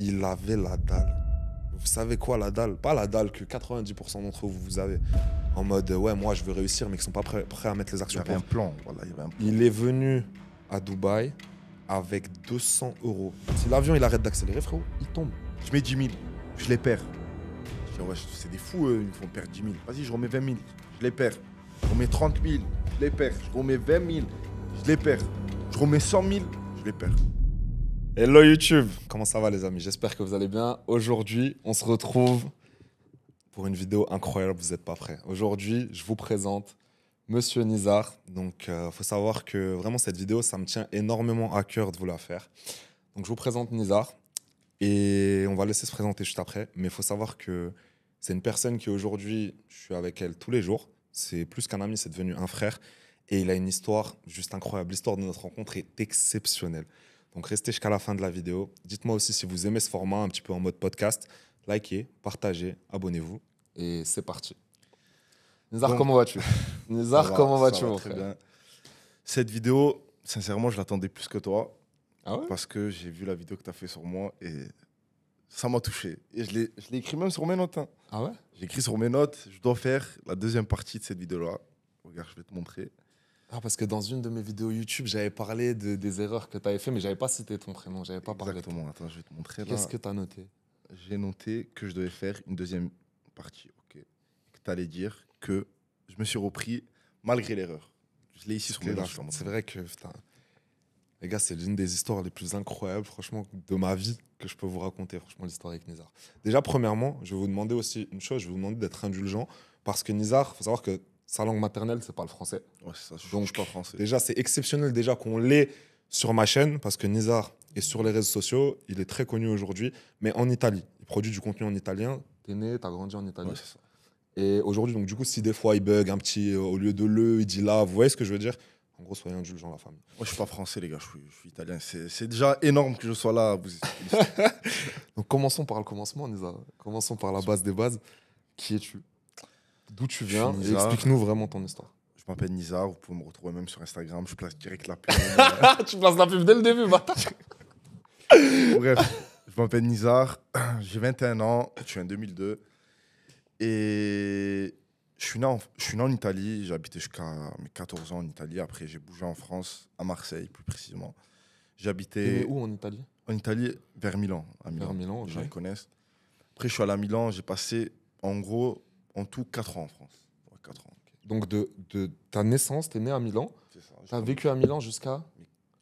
il avait la dalle. Vous savez quoi la dalle Pas la dalle que 90% d'entre vous vous avez. En mode ouais moi je veux réussir mais qui sont pas prêts, à mettre les actions. Il y avait un plan. il, est venu à Dubaï avec 200 euros. Si l'avion il arrête d'accélérer frérot, il tombe. Je mets 10 000, je les perds. Je dis ouais c'est des fous ils me font perdre 10 000. Vas-y je remets 20 000, je les perds. Je remets 30 000, je les perds. Je remets 20 000, je les perds. Je remets 100 000, je les perds. Hello YouTube, comment ça va les amis J'espère que vous allez bien. Aujourd'hui, on se retrouve pour une vidéo incroyable, vous n'êtes pas prêts. Aujourd'hui, je vous présente Monsieur Nizar. Donc, il euh, faut savoir que vraiment cette vidéo, ça me tient énormément à cœur de vous la faire. Donc, je vous présente Nizar et on va laisser se présenter juste après. Mais il faut savoir que c'est une personne qui aujourd'hui, je suis avec elle tous les jours. C'est plus qu'un ami, c'est devenu un frère. Et il a une histoire juste incroyable. L'histoire de notre rencontre est exceptionnelle. Donc restez jusqu'à la fin de la vidéo. Dites-moi aussi si vous aimez ce format un petit peu en mode podcast. Likez, partagez, abonnez-vous. Et c'est parti. Nizar, comment vas-tu Nizar, comment vas-tu bien. Cette vidéo, sincèrement, je l'attendais plus que toi. Ah ouais parce que j'ai vu la vidéo que tu as fait sur moi et ça m'a touché. Et je l'ai écrit même sur mes notes. Hein. Ah ouais J'ai écrit sur mes notes, je dois faire la deuxième partie de cette vidéo-là. Regarde, je vais te montrer. Ah, parce que dans une de mes vidéos YouTube, j'avais parlé de, des erreurs que tu avais fait, mais j'avais pas cité ton prénom, j'avais pas parlé. Exactement, attends, je vais te montrer là. Qu'est-ce que tu as noté J'ai noté que je devais faire une deuxième partie, ok tu allais dire que je me suis repris malgré l'erreur. Je l'ai ici sur mon C'est vrai que, putain, les gars, c'est l'une des histoires les plus incroyables, franchement, de ma vie que je peux vous raconter, franchement, l'histoire avec Nizar. Déjà, premièrement, je vais vous demander aussi une chose, je vais vous demander d'être indulgent, parce que Nizar, faut savoir que sa langue maternelle, c'est pas le français. Ouais, ça, je Donc, pas français. Déjà, c'est exceptionnel déjà qu'on l'ait sur ma chaîne, parce que Nizar est sur les réseaux sociaux, il est très connu aujourd'hui, mais en Italie. Il produit du contenu en italien. es né, tu as grandi en Italie. ça. Et aujourd'hui, donc du coup, si des fois il bug un petit, euh, au lieu de le, il dit là, vous voyez ce que je veux dire en gros, soyez indulgents, la famille. Moi, je suis pas français, les gars, je suis, italien. C'est déjà énorme que je sois là Donc, commençons par le commencement, Nizar. Commençons par la base des bases. Qui es-tu d'où tu viens explique-nous vraiment ton histoire. Je m'appelle Nizar, vous pouvez me retrouver même sur Instagram, je place direct la pub. Euh, tu places la pub dès le début, Bref, je m'appelle Nizar, j'ai 21 ans, je suis en 2002 et je suis né en, je suis né en Italie, j'ai habité jusqu'à mes 14 ans en Italie, après j'ai bougé en France, à Marseille plus précisément. J'habitais. Où en Italie En Italie, vers Milan. Milan. Vers Milan, les gens Après, je suis allé à Milan, j'ai passé en gros en tout 4 ans en France. 4 ans. Donc de, de ta naissance, tu es né à Milan. Tu as vécu à Milan jusqu'à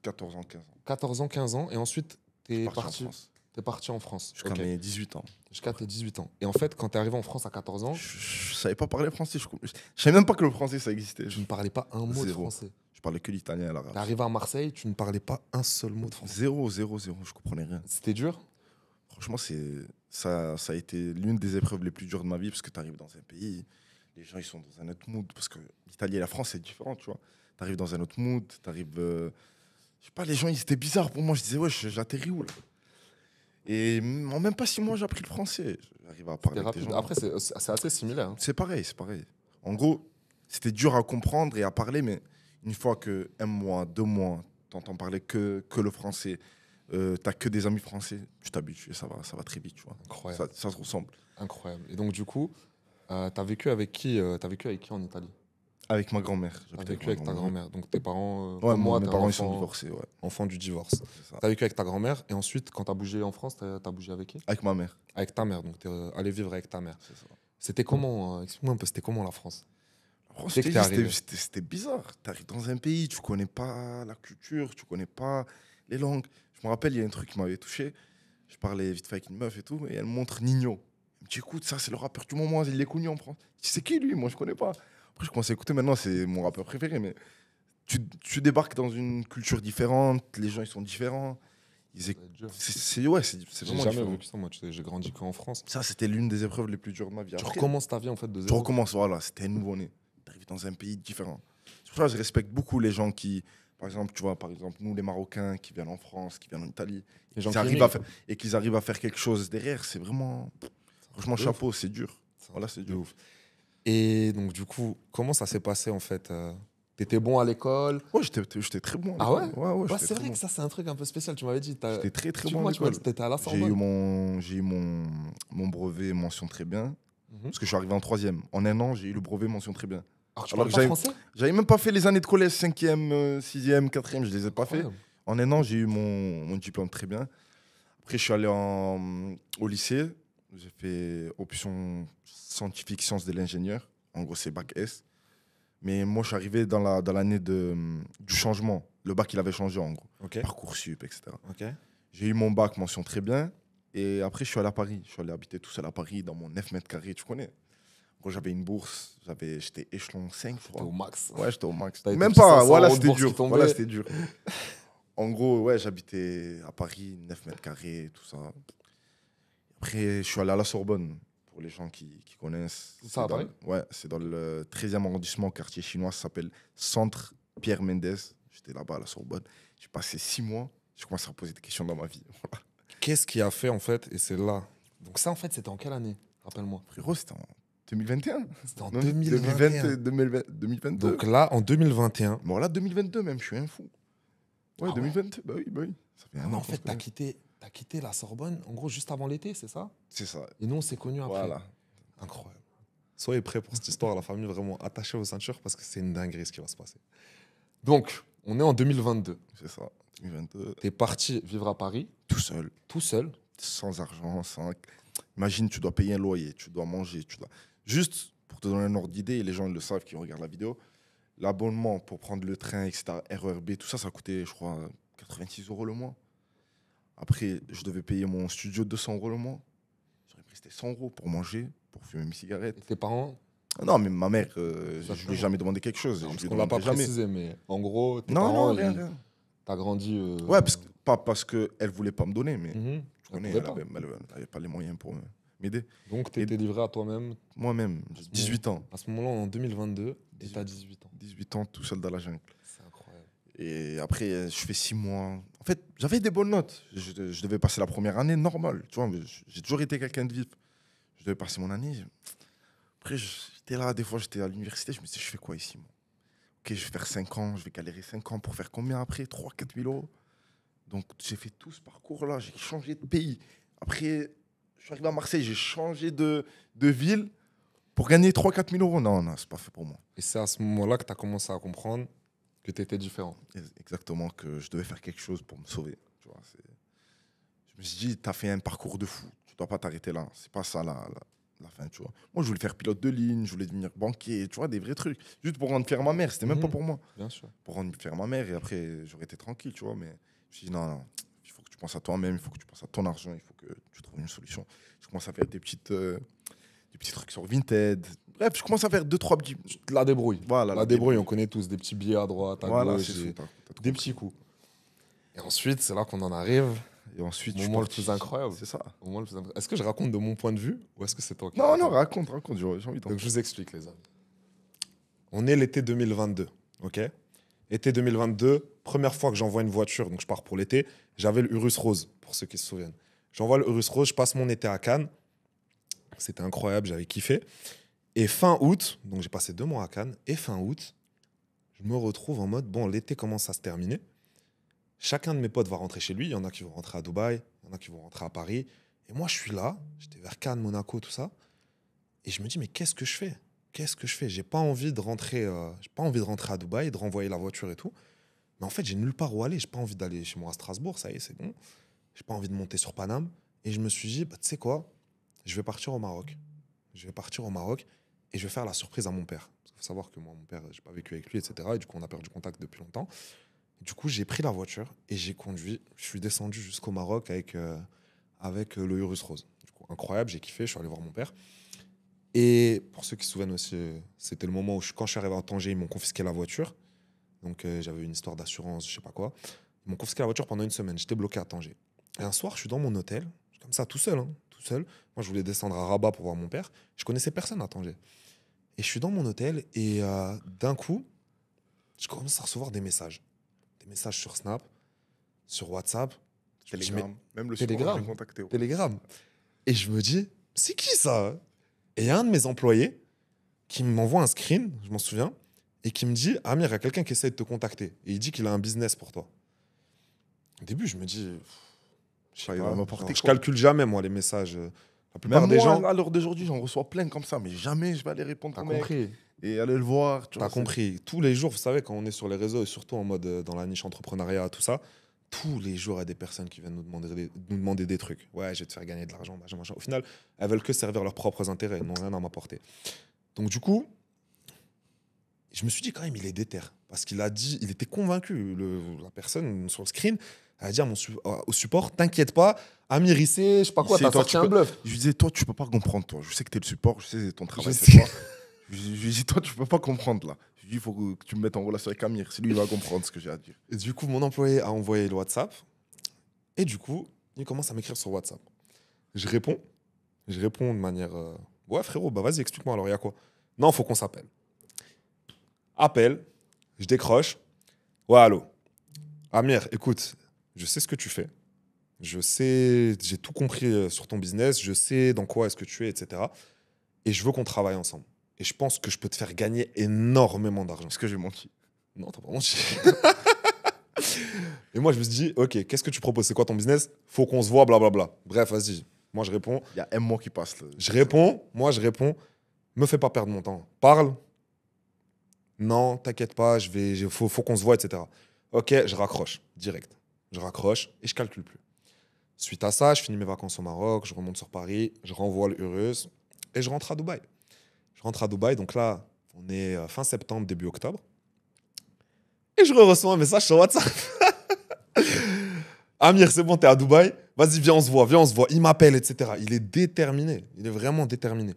14 ans, 15 ans. 14 ans, 15 ans. Et ensuite, tu es parti, parti, en France. parti en France. Jusqu'à mes 18 ans. Jusqu'à tes 18 ans. Et en fait, quand tu es arrivé en France à 14 ans. Je, ne savais pas parler français. Je, ne savais même pas que le français ça existait. Je ne parlais pas un mot de français. Je parlais que l'italien à l'arabe. Tu arrivé à Marseille, tu ne parlais pas un seul mot de français. Zéro, zéro, zéro. Je comprenais rien. C'était dur Franchement, c'est, ça, ça a été l'une des épreuves les plus dures de ma vie parce que tu arrives dans un pays, les gens ils sont dans un autre mood parce que l'Italie et la France c'est différent, tu vois. Tu arrives dans un autre mood, tu arrives. Euh, je sais pas, les gens ils étaient bizarres pour moi. Je disais, ouais, j'atterris où là et en même pas six mois, j'ai appris le français. J'arrive à parler. Avec gens. Après, c'est, assez similaire. Hein. C'est pareil, c'est pareil. En gros, c'était dur à comprendre et à parler, mais une fois que un mois, deux mois, entends parler que, que le français, euh, t'as que des amis français, tu t'habitues, ça va, ça va très vite, tu vois. Incroyable. Ça, se ressemble. Incroyable. Et donc, du coup, euh, t'as vécu avec qui euh, T'as vécu avec qui en Italie Avec ma grand-mère. T'as vécu avec, ta grand-mère. Donc, tes parents. Euh, ouais, moi, mes parents, ils sont divorcés, ouais. Enfant du divorce. T'as vécu avec ta grand-mère et ensuite, quand t'as bougé en France, t'as as bougé avec qui Avec ma mère. Avec ta mère, donc t'es allé vivre avec ta mère. C'était comment Explique-moi un peu, c'était comment la France oh, C'était bizarre. Tu arrives dans un pays, tu connais pas la culture, tu connais pas les langues. Je me rappelle, il y a un truc qui m'avait touché. Je parlais vite fait avec une meuf et tout, et elle montre Nino. Elle me écoute, ça, c'est le rappeur du moment, il est connu en France. C'est qui lui Moi, je connais pas. Après, je commence à écouter, maintenant, c'est mon rappeur préféré, mais tu, débarques dans une culture différente, les gens, ils sont différents. C'est ouais, c'est vraiment. J'ai jamais vécu ça, moi. J'ai grandi qu'en France. Ça, c'était l'une des épreuves les plus dures de ma vie. Tu recommences ta vie en fait de zéro. Tu recommences, voilà. C'était nouveau-né. Tu arrives dans un pays différent. C'est je respecte beaucoup les gens qui par exemple, tu vois, par exemple, nous, les Marocains qui viennent en France, qui viennent en Italie, et qu'ils arrivent, à faire, et arrivent à faire quelque chose derrière, c'est vraiment. Franchement, chapeau, c'est dur. Voilà, c'est dur. Et donc, du coup, comment ça s'est passé en fait euh, T'étais bon à l'école Ouais, j'étais très bon. ah ouais Ouais, ouais C'est vrai que ça, c'est un truc un peu spécial. Tu m'avais dit. J'étais très, très bon à l'école. T'étais à la J'ai eu, mon, mon, mon brevet mention très bien. Mhm. Parce que je suis arrivé en troisième. En un an, j'ai eu le brevet mention très bien. Ah, Alors, français J'avais même pas fait les années de collège, 5e, 6e, 4e, je les ai pas fait. En un an, j'ai eu mon, diplôme très bien. Après, je suis allé au lycée. J'ai fait option scientifique, sciences de l'ingénieur. En gros, c'est bac S. Mais moi, je suis arrivé dans l'année la, dans de, du changement. Le bac, il avait changé, en gros. parcours Parcoursup, etc. J'ai eu mon bac, mention très bien. Et après, je suis allé à Paris. Je suis allé habiter tout seul à Paris, dans mon 9 mètres carrés, tu connais. Quand j'avais une bourse, j'avais, j'étais échelon 5, je au max. Ouais, j'étais au max. Même pas, voilà, c'était dur. c'était dur. en gros, ouais, j'habitais à Paris, 9 mètres carrés, tout ça. Après, je suis allé à la Sorbonne, pour les gens qui, connaissent. Ça à Paris Ouais, c'est dans le 13e arrondissement, quartier chinois, ça s'appelle Centre Pierre Mendès. J'étais là-bas à la Sorbonne. J'ai passé six mois, je commencé à poser des questions dans ma vie. Qu'est-ce qui a fait, en fait, et c'est là Donc, ça, en fait, c'était en quelle année Rappelle-moi. Frérot, c'était en 2021 C'est en 2021. 2022. Donc là, en 2021. Bon, là, 2022 même, je suis un fou. Ouais, 2022, bah oui, bah oui. Ça fait en fait, t'as quitté, quitté la Sorbonne, en gros, juste avant l'été, c'est ça C'est ça. Et nous, on s'est connus après. Voilà. Incroyable. Soyez prêts pour cette histoire, la famille, vraiment attachée aux ceintures parce que c'est une dinguerie ce qui va se passer. Donc, on est en 2022. C'est ça, 2022. T'es parti vivre à Paris. Tout seul. Tout seul. Sans argent, sans. Imagine, tu dois payer un loyer, tu dois manger, tu dois. Juste pour te donner un ordre d'idée, les gens le savent qui regardent la vidéo, l'abonnement pour prendre le train, etc., RERB, tout ça, ça coûtait, je crois, 86 euros le mois. Après, je devais payer mon studio 200 euros le mois. J'aurais pris 100 euros pour manger, pour fumer mes cigarettes. tes parents non, mais ma mère, euh, je ne lui ai jamais demandé quelque chose. je ne l'a pas jamais. précisé, mais en gros, tes parents, non, rien, rien. t'as grandi. Euh, ouais, parce que, pas parce qu'elle ne voulait pas me donner, mais mhm. je -hmm. tu connais, elle n'avait pas. les moyens pour. Donc, tu étais livré à toi-même Moi-même, 18 ans. À ce moment-là, en 2022, tu as 18 ans. 18 ans, tout seul dans la jungle. C'est incroyable. Et après, je fais 6 mois. En fait, j'avais des bonnes notes. Je, devais passer la première année normale. Tu vois, j'ai toujours été quelqu'un de vif. Je devais passer mon année. Après, j'étais là, des fois, j'étais à l'université. Je me disais, je fais quoi ici moi Ok, je vais faire 5 ans. Je vais galérer 5 ans pour faire combien après 3 4 000 euros. Donc, j'ai fait tout ce parcours-là. J'ai changé de pays. Après, je suis arrivé à Marseille, j'ai changé de, de ville pour gagner 3-4 000 euros. Non, non, c'est pas fait pour moi. Et c'est à ce moment-là que tu as commencé à comprendre que tu étais différent. Exactement, que je devais faire quelque chose pour me sauver. Tu vois, je me suis dit, tu as fait un parcours de fou. Tu dois pas t'arrêter là. C'est pas ça la, la, fin, tu vois. Moi, je voulais faire pilote de ligne, je voulais devenir banquier, tu vois, des vrais trucs. Juste pour rendre fier ma mère, c'était n'était même pas mhm. pour moi. Bien sûr. Pour rendre fier ma mère et après, j'aurais été tranquille, tu vois. Mais je me suis dit, non, non, tu penses à toi-même, il faut que tu penses à ton argent, il faut que tu trouves une solution. Je commence à faire des petites, euh, des petits trucs sur Vinted. Bref, je commence à faire deux, trois petits. La débrouille. Voilà, la, débrouille, on connaît tous des petits billets à droite, à gauche, des petits coups. Et ensuite, c'est là qu'on en arrive. Et ensuite, au moment le plus incroyable. C'est ça. moment le plus incroyable. Est-ce que je raconte de mon point de vue ou est-ce que c'est toi qui Non, non, raconte, raconte. J'ai envie Donc je vous explique, les amis. On est l'été 2022, ok Été 2022, première fois que j'envoie une voiture, donc je pars pour l'été. J'avais le Urus Rose, pour ceux qui se souviennent. J'envoie le Urus Rose, je passe mon été à Cannes. C'était incroyable, j'avais kiffé. Et fin août, donc j'ai passé deux mois à Cannes, et fin août, je me retrouve en mode, bon, l'été commence à se terminer. Chacun de mes potes va rentrer chez lui. Il y en a qui vont rentrer à Dubaï, il y en a qui vont rentrer à Paris. Et moi, je suis là, j'étais vers Cannes, Monaco, tout ça. Et je me dis, mais qu'est-ce que je fais Qu'est-ce que je fais J'ai pas envie de rentrer, euh, j'ai pas envie de rentrer à Dubaï, de renvoyer la voiture et tout. Mais en fait, j'ai nulle part où aller. J'ai pas envie d'aller chez moi à Strasbourg, ça y est, c'est bon. J'ai pas envie de monter sur Paname. Et je me suis dit, bah, tu sais quoi, je vais partir au Maroc. Je vais partir au Maroc et je vais faire la surprise à mon père. Il faut savoir que moi, mon père, j'ai pas vécu avec lui, etc. Et du coup, on a perdu contact depuis longtemps. Du coup, j'ai pris la voiture et j'ai conduit. Je suis descendu jusqu'au Maroc avec, euh, avec euh, le Urus Rose. incroyable, j'ai kiffé. Je suis allé voir mon père. Et pour ceux qui se souviennent aussi, euh, c'était le moment où, quand je suis arrivé à Tangier, ils m'ont confisqué la voiture. Donc euh, j'avais une histoire d'assurance, je sais pas quoi. mon m'ont confisqué la voiture pendant une semaine. J'étais bloqué à Tanger. Et un soir, je suis dans mon hôtel, comme ça, tout seul, hein, tout seul. Moi, je voulais descendre à Rabat pour voir mon père. Je connaissais personne à Tanger. Et je suis dans mon hôtel et euh, d'un coup, je commence à recevoir des messages. Des messages sur Snap, sur WhatsApp. Telegram. Même le Telegram. Telegram. Et je me dis, c'est qui ça hein Et y a un de mes employés qui m'envoie un screen, je m'en souviens, et qui me dit Amir, il y a quelqu'un qui essaie de te contacter et il dit qu'il a un business pour toi. Au début, je me dis Je, ne calcule jamais, moi, les messages. La plupart des moi, gens. À l'heure d'aujourd'hui, j'en reçois plein comme ça, mais jamais je vais aller répondre. T'as compris et aller le voir. Tu as compris. Tous les jours, vous savez, quand on est sur les réseaux et surtout en mode euh, dans la niche entrepreneuriat, tout ça, tous les jours, il y a des personnes qui viennent nous demander des, nous demander des trucs. Ouais, je vais te faire gagner de l'argent, Au final, elles veulent que servir leurs propres intérêts, elles n'ont rien à m'apporter. Donc, du coup, je me suis dit quand même, il est déter. Parce qu'il a dit, il était convaincu, le, la personne sur le screen, elle a dit mon au support, t'inquiète pas, Amir, il sait, je sais pas quoi, t'as sorti un bluff. Je lui disais, toi, tu peux pas comprendre, toi. Je sais que t'es le support, je sais ton travail, c'est toi. Je lui dis, toi, tu peux pas comprendre là. Je lui dis, il faut que tu me mettes en relation avec Amir, c'est lui, il va comprendre ce que j'ai à dire. Et du coup, mon employé a envoyé le WhatsApp. Et du coup, il commence à m'écrire sur WhatsApp. Je réponds. Je réponds de manière. Euh, ouais, frérot, bah vas-y, explique-moi alors, il y a quoi Non, faut qu'on s'appelle. Appel, je décroche. Ouais, allô. Amir, écoute, je sais ce que tu fais. Je sais, j'ai tout compris euh, sur ton business. Je sais dans quoi est-ce que tu es, etc. Et je veux qu'on travaille ensemble. Et je pense que je peux te faire gagner énormément d'argent. Est-ce que j'ai menti Non, t'as pas menti. et moi, je me suis dit, OK, qu'est-ce que tu proposes C'est quoi ton business Faut qu'on se voit, blablabla. Bref, vas-y. Moi, je réponds. Il y a un mois qui passe. Je réponds. Moi, je réponds. Me fais pas perdre mon temps. Parle. Non, t'inquiète pas, je vais, faut, qu'on se voit, etc. Ok, je raccroche direct. Je raccroche et je calcule plus. Suite à ça, je finis mes vacances au Maroc, je remonte sur Paris, je renvoie le et je rentre à Dubaï. Je rentre à Dubaï, donc là, on est euh, fin septembre, début octobre. Et je reçois un message sur WhatsApp. Amir, c'est bon, t'es à Dubaï. Vas-y, viens, on se voit, viens, on se voit. Il m'appelle, etc. Il est déterminé. Il est vraiment déterminé.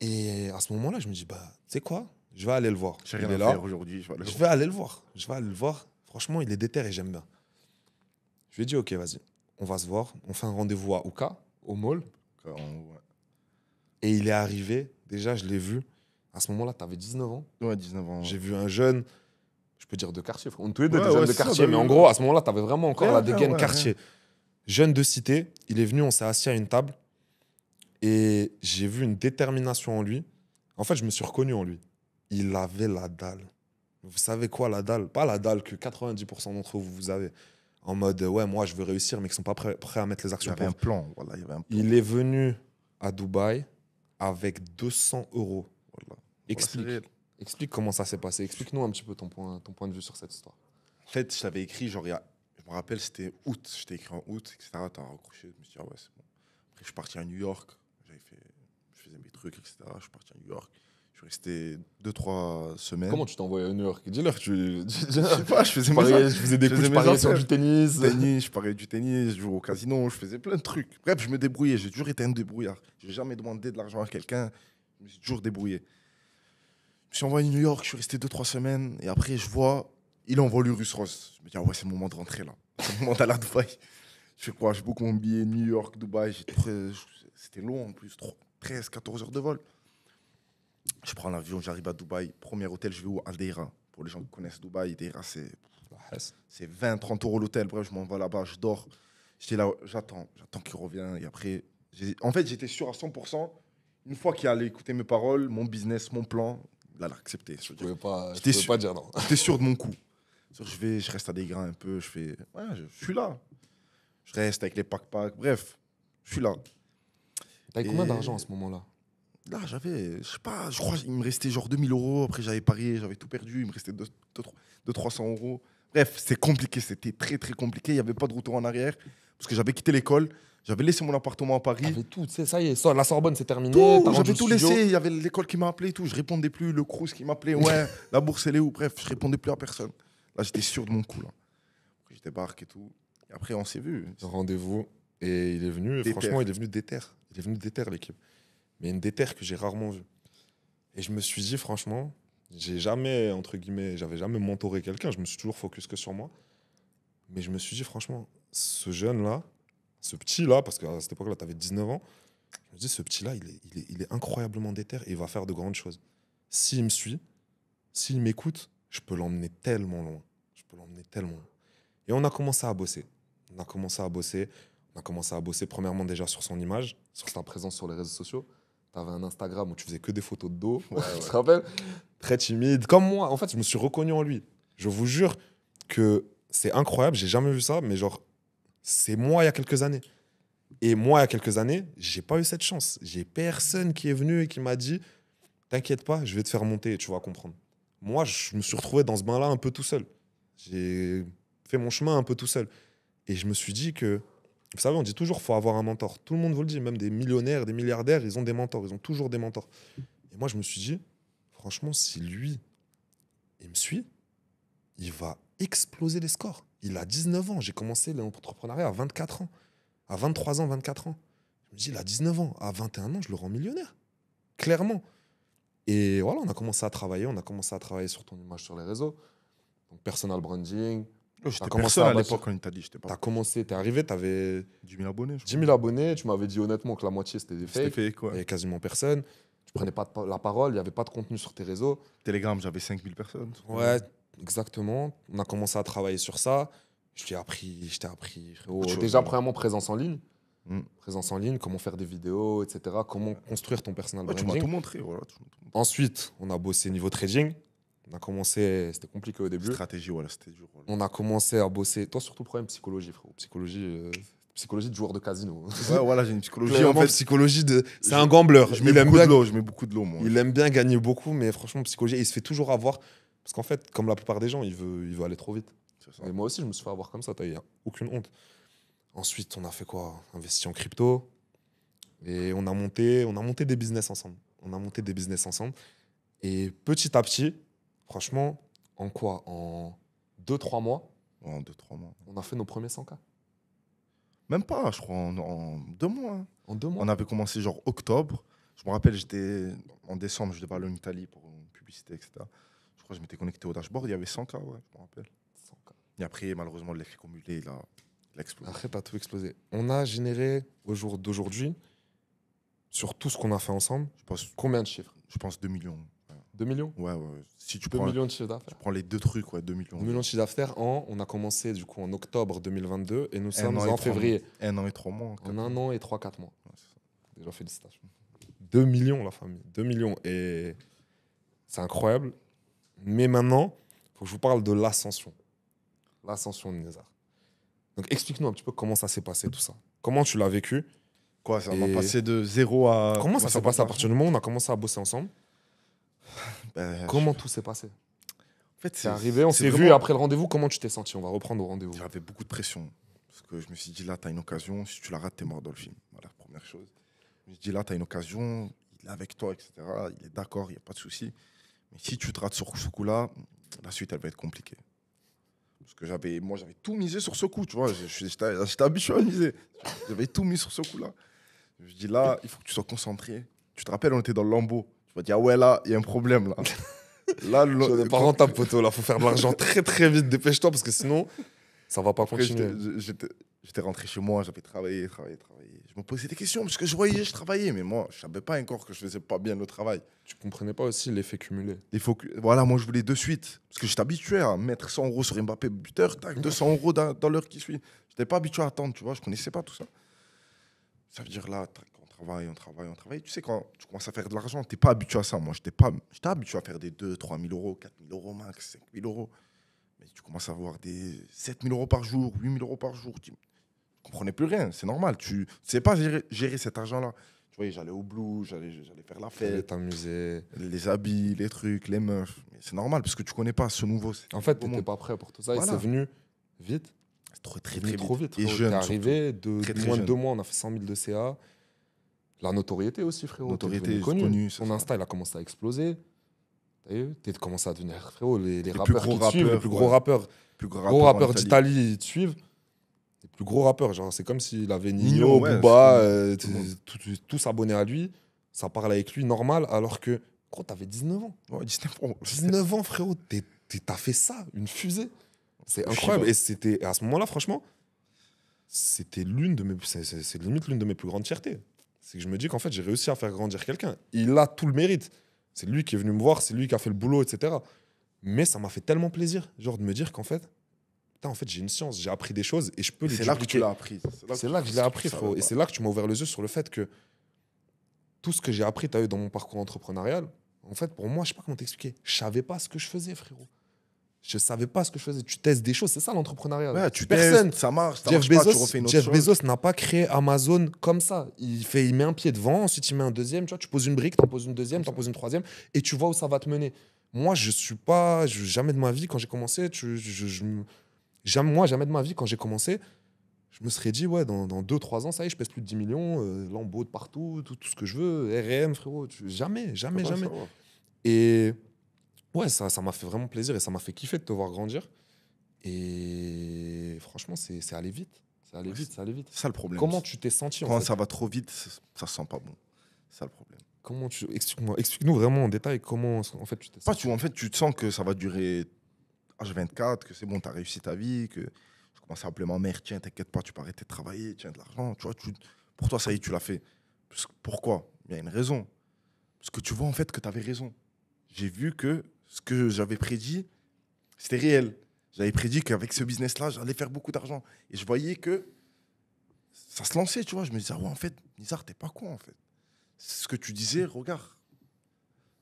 Et à ce moment-là, je me dis, bah, tu sais quoi je vais aller le voir. il est là. aujourd'hui. Je vais aller le voir. Je vais aller le voir. Franchement, il est déter et j'aime bien. Je lui ai dit, ok, vas-y, on va se voir. On fait un rendez-vous à Oka, au mall. Et il est arrivé, déjà, je l'ai vu. À ce moment-là, tu avais 19 ans. Ouais, 19 ans. J'ai vu un jeune, je peux dire de quartier. On est tous les deux jeunes de quartier, bah mais en gros, à ce moment-là, tu avais vraiment encore la dégaine quartier. Jeune de cité, il est venu, on s'est assis à une table et j'ai vu une détermination en lui. En fait, je me suis reconnu en lui il avait la dalle. Vous savez quoi, la dalle Pas la dalle que 90% d'entre vous, vous avez. En mode, euh, ouais, moi, je veux réussir, mais qui ne sont pas prêts, à mettre les actions. Il, avait un plan, il avait un plan. il est venu à Dubaï avec 200 euros. Explique, explique comment ça s'est passé. Explique-nous un petit peu ton point, ton point de vue sur cette histoire. En fait, je écrit, genre, je me rappelle, c'était août. Je écrit en août, etc. as raccroché, je me suis dit, ah ouais, c'est bon. Après, je suis parti à New York. J'avais fait, je faisais mes trucs, etc. Je suis parti à New York suis resté 2-3 semaines. Comment tu t'envoyais à New York Dis-leur, je sais pas, je faisais, je faisais des je coups, je pariais sur du tennis. Je pariais du tennis, je jouais au casino, je faisais plein de trucs. Bref, je me débrouillais, j'ai toujours été un débrouillard. J'ai jamais demandé de l'argent à quelqu'un, je me suis toujours débrouillé. Je suis envoyé à New York, je suis resté 2-3 semaines, et après, je vois, il envoie le Ross. Je me dis, ah ouais, c'est le moment de rentrer là. C'est le moment d'aller à Dubaï. Je fais quoi Je book mon billet New York, Dubaï. C'était long en plus, 13-14 heures de vol. Je prends l'avion, j'arrive à Dubaï. Premier hôtel, je vais où al Deira. Pour les gens qui connaissent Dubaï, Deira, c'est 20, 30 euros l'hôtel. Bref, je m'en vais là-bas, je dors. J'étais là, j'attends, j'attends qu'il revienne. Et après, en fait, j'étais sûr à 100%. Une fois qu'il allait écouter mes paroles, mon business, mon plan, il a accepté. Je ne pouvais, pas, je dire non. J'étais sûr de mon coup. Je vais, je reste à des grains un peu. Je fais, je, suis là. Je reste avec les pack-pack. Bref, je suis là. T'as combien d'argent à ce moment-là là, j'avais, je sais pas, je crois, il me restait genre 2000 euros. Après, j'avais parié, j'avais tout perdu. Il me restait 200-300 euros. Bref, c'est compliqué, c'était très très compliqué. Il n'y avait pas de retour en arrière parce que j'avais quitté l'école. J'avais laissé mon appartement à Paris. J'avais tout, tu ça y est, la Sorbonne c'est terminé. J'avais tout laissé, il y avait l'école qui m'a appelé et tout. Je répondais plus, le Crous qui m'appelait, ouais, la bourse elle est où Bref, je répondais plus à personne. Là, j'étais sûr de mon coup. Là. Je débarque et tout. Et après, on s'est vu. Rendez-vous. Et il est venu, franchement, il est venu déterre. Il est venu déter l'équipe mais une déterre que j'ai rarement vue. Et je me suis dit, franchement, j'ai jamais, entre guillemets, j'avais jamais mentoré quelqu'un, je me suis toujours focus que sur moi. Mais je me suis dit, franchement, ce jeune-là, ce petit-là, parce qu'à cette époque-là, tu avais 19 ans, je me dis, ce petit-là, il est, il, est, il est, incroyablement déterre et il va faire de grandes choses. S'il me suit, s'il m'écoute, je peux l'emmener tellement loin. Je peux l'emmener tellement loin. Et on a commencé à bosser. On a commencé à bosser. On a commencé à bosser, premièrement, déjà sur son image, sur sa présence sur les réseaux sociaux. T'avais un Instagram où tu faisais que des photos de dos, ouais, tu te rappelles Très timide, comme moi. En fait, je me suis reconnu en lui. Je vous jure que c'est incroyable, j'ai jamais vu ça, mais genre, c'est moi il y a quelques années. Et moi, il y a quelques années, j'ai pas eu cette chance. J'ai personne qui est venu et qui m'a dit T'inquiète pas, je vais te faire monter et tu vas comprendre. Moi, je me suis retrouvé dans ce bain-là un peu tout seul. J'ai fait mon chemin un peu tout seul. Et je me suis dit que vous savez, on dit toujours faut avoir un mentor. Tout le monde vous le dit, même des millionnaires, des milliardaires, ils ont des mentors, ils ont toujours des mentors. Et moi, je me suis dit, franchement, si lui, il me suit, il va exploser les scores. Il a 19 ans. J'ai commencé l'entrepreneuriat à 24 ans. À 23 ans, 24 ans. Je me dis, il a 19 ans. À 21 ans, je le rends millionnaire. Clairement. Et voilà, on a commencé à travailler. On a commencé à travailler sur ton image sur les réseaux. Donc, personal branding, J'étais personne à l'époque quand il Pas... T'as commencé, t'es arrivé, t'avais 10 000 abonnés. Je 10 000 abonnés, tu m'avais dit honnêtement que la moitié c'était des fakes. C'était fake, Et quasiment personne. Tu prenais pas la parole, il n'y avait pas de contenu sur tes réseaux. Telegram, j'avais 5 000 personnes. Ouais, exactement. On a commencé à travailler sur ça. Je t'ai appris, je t'ai appris. déjà, premièrement, présence en ligne. Hmm. Présence en ligne, comment faire des vidéos, etc. Comment construire ton personal branding. Tu m'as montré. Voilà, tout montré. Ensuite, on a bossé niveau trading. On a commencé, c'était compliqué au début. Stratégie, voilà, c'était dur. On a commencé à bosser. Toi, surtout, le problème psychologie, frérot. Psychologie. Euh, psychologie de joueur de casino. Ouais, voilà, j'ai une psychologie. en fait, psychologie de. C'est un gambler. Je mets, de l'eau, je mets beaucoup de l'eau, moi. Il aime bien gagner beaucoup, mais franchement, psychologie. il se fait toujours avoir. Parce qu'en fait, comme la plupart des gens, il veut, il veut aller trop vite. Et moi aussi, je me suis fait avoir comme ça, a aucune honte. Ensuite, on a fait quoi Investi en crypto. Et on a monté, on a monté des business ensemble. On a monté des business ensemble. Et petit à petit, Franchement, en quoi En 2-3 mois En 2-3 mois. On a fait nos premiers 100K. Même pas, je crois, en, 2 mois. Hein. En 2 mois On avait commencé genre octobre. Je me rappelle, j'étais en décembre, je devais aller en Italie pour une publicité, etc. Je crois que je m'étais connecté au dashboard, il y avait 100K, ouais, je me rappelle. Et après, malheureusement, l'effet cumulé, il a, explosé. Après, pas tout explosé. On a généré, au jour d'aujourd'hui, sur tout ce qu'on a fait ensemble, je combien de chiffres Je pense 2 millions. 2 millions Ouais, Si tu 2 millions de chiffre d'affaires. Tu prends les deux trucs, ouais, 2 millions. 2 millions de chiffre d'affaires On a commencé du coup en octobre 2022 et nous sommes en février. Un an et trois mois. En un an et trois, quatre mois. Déjà félicitations. 2 millions, la famille. 2 millions. Et c'est incroyable. Mais maintenant, il faut que je vous parle de l'ascension. L'ascension de Nézard. Donc explique-nous un petit peu comment ça s'est passé tout ça. Comment tu l'as vécu Quoi, ça m'a passé de zéro à. Comment ça s'est passé à partir du moment où on a commencé à bosser ensemble bah, comment tout s'est passé En fait, c'est arrivé, on s'est vu après le rendez-vous. Comment tu t'es senti On va reprendre au rendez-vous. J'avais beaucoup de pression. Parce que je me suis dit, là, tu as une occasion. Si tu la rates, tu es mort dans le film. Voilà, première chose. Je me suis dit, là, tu as une occasion. Il est avec toi, etc. Il est d'accord, il n'y a pas de souci. Mais si tu te rates sur ce coup-là, la suite, elle va être compliquée. Parce que j'avais, moi, j'avais tout misé sur ce coup, tu vois. J'étais habitué à miser. J'avais tout mis sur ce coup-là. Je dis là, il faut que tu sois concentré. Tu te rappelles, on était dans le lambeau me vas dire, ouais, là, il y a un problème, là. là, le... pas rentable, poteau, là. Faut faire de l'argent très, très vite. Dépêche-toi, parce que sinon, ça va pas continuer. J'étais rentré chez moi, j'avais travaillé, travaillé, travaillé. Je me posais des questions, parce que je voyais, je travaillais, mais moi, je savais pas encore que je faisais pas bien le travail. Tu comprenais pas aussi l'effet cumulé. Voilà, moi, je voulais de suite. Parce que j'étais habitué à mettre 100 euros sur Mbappé buteur, tac, 200 euros dans, l'heure qui suit. J'étais pas habitué à attendre, tu vois, je connaissais pas tout ça. Ça veut dire là, tac, travaille, on travaille, on travaille. Tu sais, quand tu commences à faire de l'argent, tu n'es pas habitué à ça. Moi, je n'étais pas j'étais habitué à faire des 2, 3 000 euros, 4 000 euros max, 5 000 euros. Mais tu commences à avoir des 7 000 euros par jour, 8 000 euros par jour. Tu ne comprenais plus rien, c'est normal. Tu ne sais pas gérer, cet argent-là. Tu vois j'allais au blue, j'allais faire la fête. t'amuser. Les habits, les trucs, les meufs. C'est normal parce que tu ne connais pas ce nouveau. En fait, tu n'étais pas prêt pour tout ça. Et c'est venu vite. Trop, très, vite. Trop vite. Et jeune, es arrivé de, moins de deux mois, on a fait 100 000 de CA. La notoriété aussi, frérot. Notoriété connue. Son Insta, il a commencé à exploser. T'as T'es commencé à devenir, frérot, les, rappeurs qui suivent, les plus gros rappeurs. Plus gros, rappeurs d'Italie, ils te suivent. Les plus gros rappeurs, genre, c'est comme s'il avait Nino, ouais, Booba, euh, tous abonnés à lui. Ça parle avec lui normal, alors que, gros, t'avais 19 ans. 19 ans. 19 ans, frérot, t'as fait ça, une fusée. C'est incroyable. Et c'était à ce moment-là, franchement, c'était l'une de mes, c'est limite l'une de mes plus grandes fiertés c'est que je me dis qu'en fait, j'ai réussi à faire grandir quelqu'un. Il a tout le mérite. C'est lui qui est venu me voir, c'est lui qui a fait le boulot, etc. Mais ça m'a fait tellement plaisir, genre de me dire qu'en fait, en fait, j'ai une science, j'ai appris des choses et je peux les les C'est là que tu l'as appris. C'est là, que, je l'ai appris, frérot. Et c'est là que tu m'as ouvert les yeux sur le fait que tout ce que j'ai appris, tu as eu dans mon parcours entrepreneurial, en fait, pour moi, je sais pas comment t'expliquer. Je savais pas ce que je faisais, frérot. Je savais pas ce que je faisais. Tu testes des choses, c'est ça l'entrepreneuriat. tu Personne. Testes, ça marche, ça Jeff marche Bezos, pas, tu refais une autre Jeff Bezos n'a pas créé Amazon comme ça. Il fait, il met un pied devant, ensuite il met un deuxième. Tu vois, tu poses une brique, en poses une deuxième, t'en poses une troisième, et tu vois où ça va te mener. Moi, je suis pas, jamais de ma vie quand j'ai commencé, je, jamais, moi, jamais de ma vie quand j'ai commencé, je me serais dit, ouais, dans, dans 2-3 ans, ça y est, je pèse plus de 10 millions, euh, de partout, tout, tout, ce que je veux, RM, frérot. jamais, jamais, jamais. Et ouais, ça, ça m'a fait vraiment plaisir et ça m'a fait kiffer de te voir grandir. Et franchement, c'est allé vite. Ça allait vite, ça allait vite. C'est ça le problème. Comment tu t'es senti Quand ça va trop vite, ça sent pas bon. C'est ça le problème. Comment tu explique nous vraiment en détail comment en fait tu t'es. senti. tu en fait tu te sens que ça va durer H24, que c'est bon, tu as réussi ta vie, que je commence à appeler ma mère, tiens t'inquiète pas, tu peux arrêter de travailler, tiens de l'argent, tu vois, tu... pour toi ça y est tu l'as fait. pourquoi Il y a une raison. Parce que tu vois en fait que tu avais raison. J'ai vu que ce que j'avais prédit, c'était réel. J'avais prédit qu'avec ce business-là, j'allais faire beaucoup d'argent. Et je voyais que ça se lançait, tu vois. Je me disais, ah ouais, en fait, Nizar, t'es pas con, en fait. Ce que tu disais, regarde,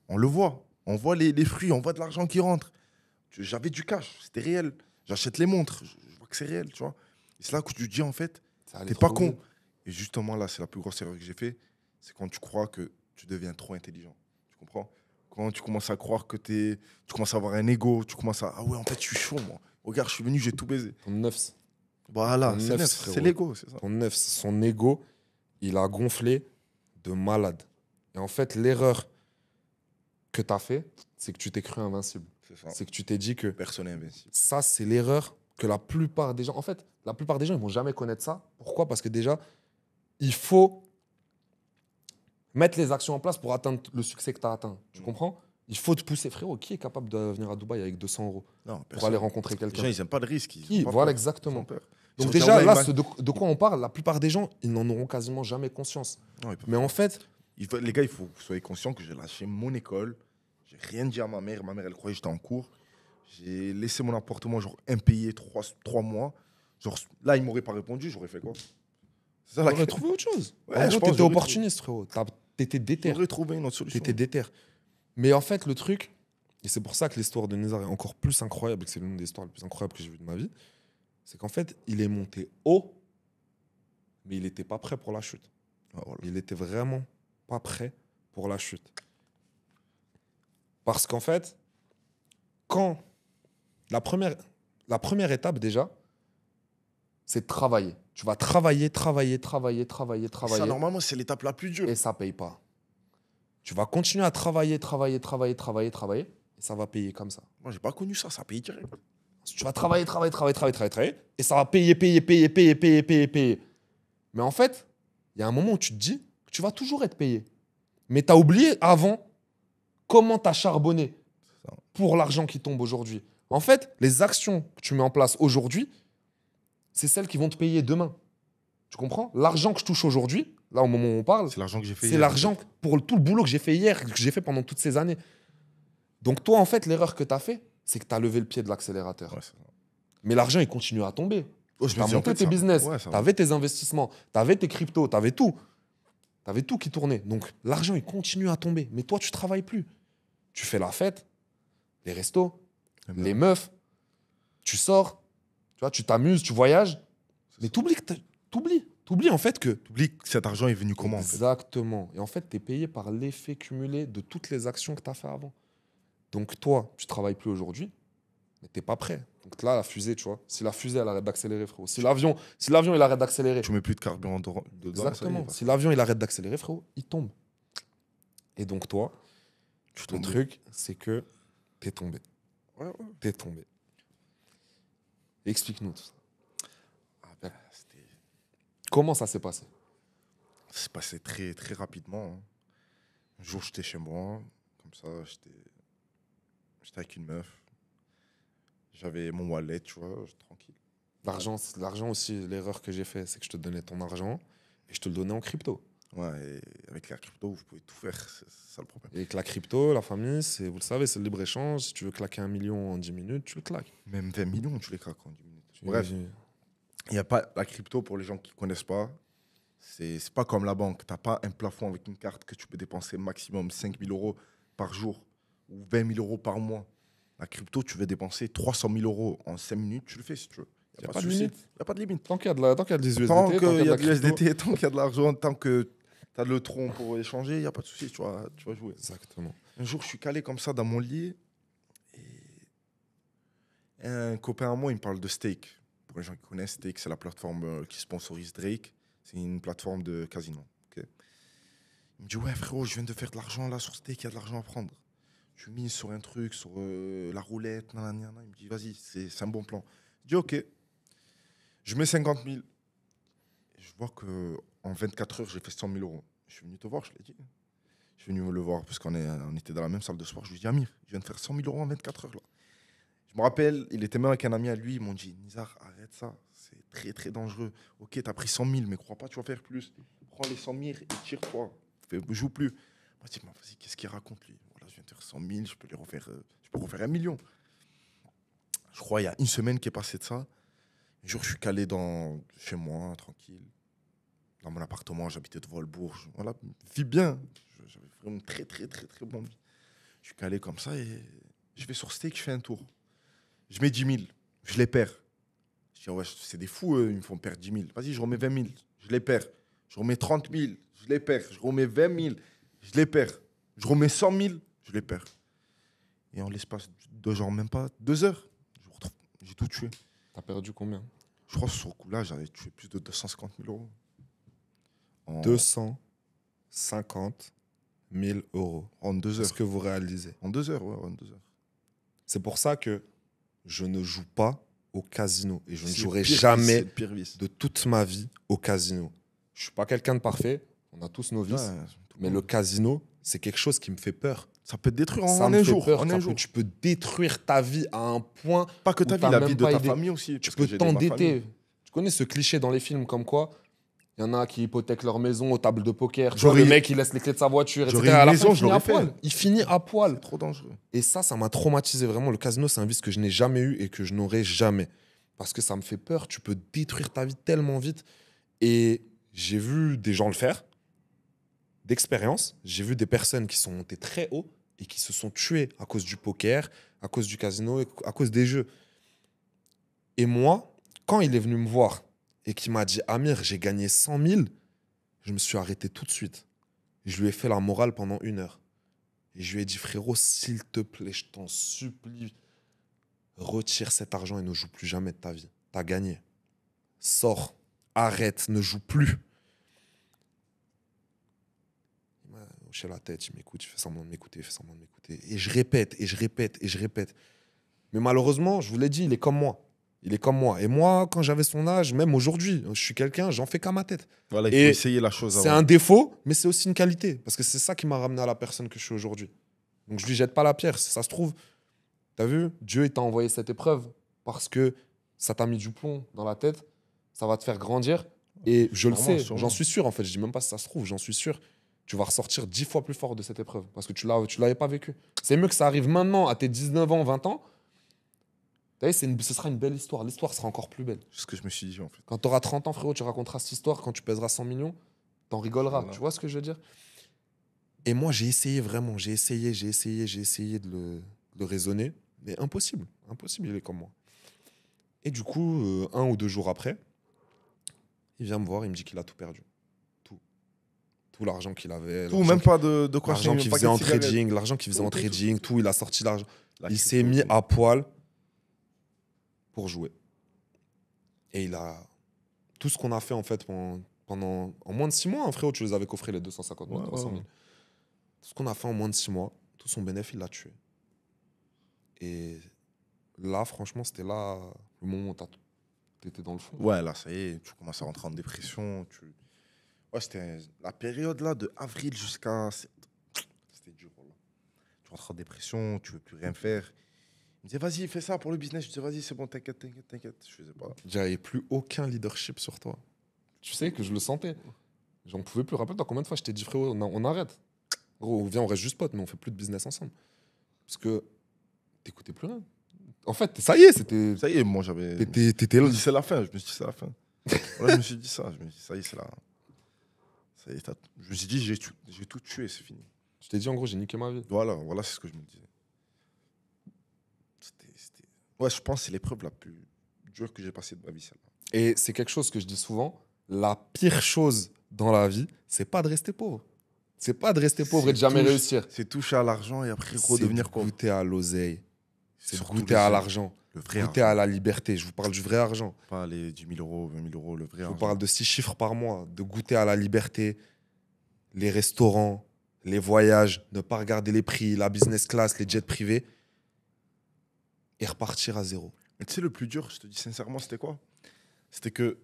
on le voit. On voit les, fruits, on voit de l'argent qui rentre. J'avais du cash, c'était réel. J'achète les montres, je, vois que c'est réel, tu vois. Et c'est là que tu dis, en fait, t'es pas con. Et justement, là, c'est la plus grosse erreur que j'ai faite. C'est quand tu crois que tu deviens trop intelligent. Tu comprends quand tu commences à croire que t'es, tu commences à avoir un ego, tu commences à ah ouais en fait je suis chaud moi. Regarde, je suis venu, j'ai tout baisé. Ton neuf. Voilà, c'est l'ego, c'est ça. Ton neuf, son ego, il a gonflé de malade. Et en fait, l'erreur que tu as fait, c'est que tu t'es cru invincible. C'est que tu t'es dit que personne n'est invincible. Ça, c'est l'erreur que la plupart des gens, en fait, la plupart des gens, ils vont jamais connaître ça. Pourquoi Parce que déjà, il faut mettre les actions en place pour atteindre le succès que tu as atteint. Tu mm. comprends il faut te pousser, frérot. Qui est capable de venir à Dubaï avec 200 euros non, pour aller rencontrer quelqu'un Les gens, ils n'aiment pas de risque. qui, voilà, exactement. Donc déjà, là, de, quoi on parle, la plupart des gens, ils n'en auront quasiment jamais conscience. Mais en fait... les gars, il faut que vous soyez conscients que j'ai lâché mon école. J'ai rien dit à ma mère. Ma mère, elle croyait que j'étais en cours. J'ai laissé mon appartement, genre, impayé trois, trois mois. Genre, là, ils m'auraient pas répondu, j'aurais fait quoi c'est ça, trouvé autre chose. Ouais, en opportuniste, frérot. T'étais déter. J'aurais trouvé une autre solution. T'étais déter. Mais en fait, le truc, et c'est pour ça que l'histoire de Nézar est encore plus incroyable, que c'est l'une des histoires les plus incroyables que j'ai vues de ma vie, c'est qu'en fait, il est monté haut, mais il n'était pas prêt pour la chute. Ah, il était vraiment pas prêt pour la chute. Parce qu'en fait, quand la première, la première étape déjà, c'est travailler. Tu vas travailler, travailler, travailler, travailler, travailler. Ça, normalement, c'est l'étape la plus dure. Et ça paye pas. Tu vas continuer à travailler, travailler, travailler, travailler, travailler. Et ça va payer comme ça. Moi, j'ai pas connu ça. Ça paye direct. Tu vas travailler, travailler, travailler, travailler, travailler, travailler. Et ça va payer, payer, payer, payer, payer, payer, payer. Mais en fait, il y a un moment où tu te dis que tu vas toujours être payé. Mais tu as oublié avant comment tu as charbonné pour l'argent qui tombe aujourd'hui. En fait, les actions que tu mets en place aujourd'hui, c'est celles qui vont te payer demain. Tu comprends L'argent que je touche aujourd'hui, là au moment où on parle, c'est l'argent que j'ai fait. C'est l'argent pour tout le boulot que j'ai fait hier, que j'ai fait pendant toutes ces années. Donc toi, en fait, l'erreur que tu as fait, c'est que tu as levé le pied de l'accélérateur. Mais l'argent, il continue à tomber. Oh, tu as tes business, tu avais tes investissements, tu avais tes cryptos, tu avais tout. Tu avais tout qui tournait. Donc l'argent, il continue à tomber. Mais toi, tu travailles plus. Tu fais la fête, les restos, eh ben les meufs, tu sors, tu vois, tu t'amuses, tu voyages, mais tu oublies t'oublies. en fait que. T'oublies cet argent est venu comment Exactement. Et en fait, tu es payé par l'effet cumulé de toutes les actions que tu as fait avant. Donc toi, tu travailles plus aujourd'hui, mais t'es pas prêt. Donc là, la fusée, tu vois, si la fusée, elle arrête d'accélérer, frérot. Si l'avion, si l'avion, il arrête d'accélérer. Tu mets plus de carburant dedans. Exactement. Si l'avion, il arrête d'accélérer, frérot, il tombe. Et donc toi, le truc, c'est que tu es tombé. Ouais, ouais. T'es tombé. Explique-nous tout ça. Ah, ben, Comment ça s'est passé Ça s'est passé très, très rapidement. Hein. Un jour, j'étais chez moi, comme ça, j'étais avec une meuf. J'avais mon wallet, tu vois, tranquille. L'argent, l'argent aussi, l'erreur que j'ai fait, c'est que je te donnais ton argent et je te le donnais en crypto. Ouais, et avec la crypto, vous pouvez tout faire, c'est ça le problème. Et avec la crypto, la famille, c'est, vous le savez, c'est le libre-échange. Si tu veux claquer un million en 10 minutes, tu le claques. Même 20 millions, tu les claques en 10 minutes. Bref, il n'y a pas la crypto pour les gens qui ne connaissent pas. C'est n'est pas comme la banque. Tu n'as pas un plafond avec une carte que tu peux dépenser maximum 5 000 euros par jour ou 20 000 euros par mois. La crypto, tu veux dépenser 300 000 euros en 5 minutes, tu le fais si tu veux. Il n'y a, pas de limite. a pas de limite. tant qu'il y a de l'USDT, tant qu'il y a de l'argent, tant que tu as le tronc pour échanger, il n'y a pas de souci, tu vas, tu vas jouer. Exactement. Un jour, je suis calé comme ça dans mon lit et un copain à moi, il me parle de Steak. Pour les gens qui connaissent, Steak, c'est la plateforme euh, qui sponsorise Drake. C'est une plateforme de casino. Il me dit Ouais, frérot, je viens de faire de l'argent là sur Steak, il y a de l'argent à prendre. Je mise sur un truc, sur euh, la roulette, il me dit Vas-y, c'est un bon plan. Je dis Ok. Je mets 50 000. je vois que en 24 heures, j'ai fait 100 000 euros. Je suis venu te voir, je l'ai dit. Je suis venu me le voir parce qu'on on était dans la même salle de sport. Je lui ai dit, Amir, je viens de faire 100 000 euros en 24 heures. Là. Je me rappelle, il était même avec un ami à lui. Ils m'ont dit, Nizar, arrête ça. C'est très, très dangereux. Ok, tu as pris 100 000, mais crois pas, tu vas faire plus. Prends les 100 000 et tire-toi. Joue plus. je me vas-y, qu'est-ce qu'il raconte, lui voilà, Je viens de faire 100 000, je peux, les refaire, euh, je peux refaire un million. Je crois, il y a une semaine qui est passée de ça. Un jour, je suis calé dans, chez moi, tranquille dans mon appartement, j'habitais devant le bourg. Voilà, vis bien. J'avais vraiment une très, très, très, très bonne vie. Je suis calé comme ça et je vais sur steak, je fais un tour. Je mets 10 000, je les perds. Je dis, ah ouais, c'est des fous, ils me font perdre 10 000. Vas-y, je remets 20 000, je les perds. Je remets 30 000, je les perds. Je remets 20 000, je les perds. Je remets 100 000, je les perds. Et en l'espace de genre, même pas deux heures, j'ai tout tué. as perdu combien Je crois que sur le coup-là, j'avais tué plus de 250 000 euros. 250 000 euros. En deux heures. Ce que vous réalisez. En deux heures, oui. en deux heures. C'est pour ça que je ne joue pas au casino et je ne jouerai jamais de toute ma vie au casino. Je suis pas quelqu'un de parfait, on a tous nos vices, mais le casino, c'est quelque chose qui me fait peur. Ça peut te détruire en, un, jour, tu peux détruire ta vie à un point. Pas que ta vie, la vie de ta famille aussi. Tu peux t'endetter. Tu connais ce cliché dans les films comme quoi il y en a qui hypothèquent leur maison aux tables de poker. Genre le mec, il laisse les clés de sa voiture, etc. À la il finit à poil. Il finit à poil. trop dangereux. Et ça, ça m'a traumatisé vraiment. Le casino, c'est un vice que je n'ai jamais eu et que je n'aurai jamais. Parce que ça me fait peur. Tu peux détruire ta vie tellement vite. Et j'ai vu des gens le faire, d'expérience. J'ai vu des personnes qui sont montées très haut et qui se sont tuées à cause du poker, à cause du casino, à cause des jeux. Et moi, quand il est venu me voir et qui m'a dit Amir, j'ai gagné 100 000, je me suis arrêté tout de suite. Je lui ai fait la morale pendant une heure. Et je lui ai dit Frérot, s'il te plaît, je t'en supplie, retire cet argent et ne joue plus jamais de ta vie. T'as gagné. Sors, arrête, ne joue plus. Il m'a hoché la tête, il m'écoute, il fait semblant de m'écouter, il fait semblant de m'écouter. Et je répète, et je répète, et je répète. Mais malheureusement, je vous l'ai dit, il est comme moi. Il est comme moi. Et moi, quand j'avais son âge, même aujourd'hui, je suis quelqu'un, j'en fais qu'à ma tête. Voilà, il faut essayer la chose. C'est un défaut, mais c'est aussi une qualité. Parce que c'est ça qui m'a ramené à la personne que je suis aujourd'hui. Donc je lui jette pas la pierre. Si ça se trouve, tu as vu, Dieu t'a envoyé cette épreuve parce que ça t'a mis du plomb dans la tête, ça va te faire grandir. Et je le sais, j'en suis sûr en fait. Je dis même pas si ça se trouve, j'en suis sûr. Tu vas ressortir dix fois plus fort de cette épreuve parce que tu l'avais pas vécu. C'est mieux que ça arrive maintenant à tes 19 ans, 20 ans, c'est une, ce sera une belle histoire. L'histoire sera encore plus belle. C'est ce que je me suis dit, en fait. Quand tu auras 30 ans, frérot, tu raconteras cette histoire. Quand tu pèseras 100 millions, t'en rigoleras. Tu vois ce que je veux dire Et moi, j'ai essayé vraiment. J'ai essayé, j'ai essayé, j'ai essayé de le, raisonner. Mais impossible. Impossible, il est comme moi. Et du coup, euh, un ou deux jours après, il vient me voir, il me dit qu'il a tout perdu. Tout. Tout l'argent qu'il avait. Tout, même pas de, quoi L'argent qu'il faisait en trading, l'argent qu'il faisait en trading, tout. il a sorti l'argent. Il s'est mis à poil pour jouer. Et il a tout ce qu'on a fait en fait pendant, en moins de six mois, un hein, frérot, tu les avais coffrés les 250 000, 300 000. Tout ce qu'on a fait en moins de six mois, tout son bénéfice, il l'a tué. Et là, franchement, c'était là le moment où tu étais dans le fond. Ouais, là, ça y est, tu commences à rentrer en dépression. Tu... Ouais, c'était la période là de avril jusqu'à. C'était dur. Là. Tu rentres en dépression, tu veux plus rien faire. Je me disais, vas-y, fais ça pour le business. Je disais, vas-y, c'est bon, t'inquiète, t'inquiète, t'inquiète. Je faisais pas. J'avais plus aucun leadership sur toi. Tu sais que je le sentais. J'en pouvais plus. Rappelle-toi combien de fois je t'ai dit, frérot, on, arrête. Gros, vient, on reste juste potes, mais on fait plus de business ensemble. Parce que t'écoutais plus rien. En fait, ça y est, c'était. Ça y est, moi j'avais. T'étais là. C'est la fin, je me suis dit, c'est la fin. je me suis dit ça, je me suis dit, ça y est, c'est la. Ça je me suis dit, j'ai tout, tué, c'est fini. Je t'ai dit, en gros, j'ai niqué ma vie. Voilà, voilà, c'est ce que je me disais. Ouais, je pense que c'est l'épreuve la plus dure que j'ai passée de ma vie, Et c'est quelque chose que je dis souvent la pire chose dans la vie, c'est pas de rester pauvre. C'est pas de rester pauvre et de jamais réussir. C'est toucher à l'argent et après redevenir devenir goûter à l'oseille. C'est goûter à l'argent. Le goûter à la liberté. Je vous parle du vrai argent. Pas les 10 000 euros, 20 000 euros, le vrai Je vous parle de six chiffres par mois. De goûter à la liberté, les restaurants, les voyages, ne pas regarder les prix, la business class, les jets privés et repartir à zéro. Mais tu sais, le plus dur, je te dis sincèrement, c'était quoi C'était que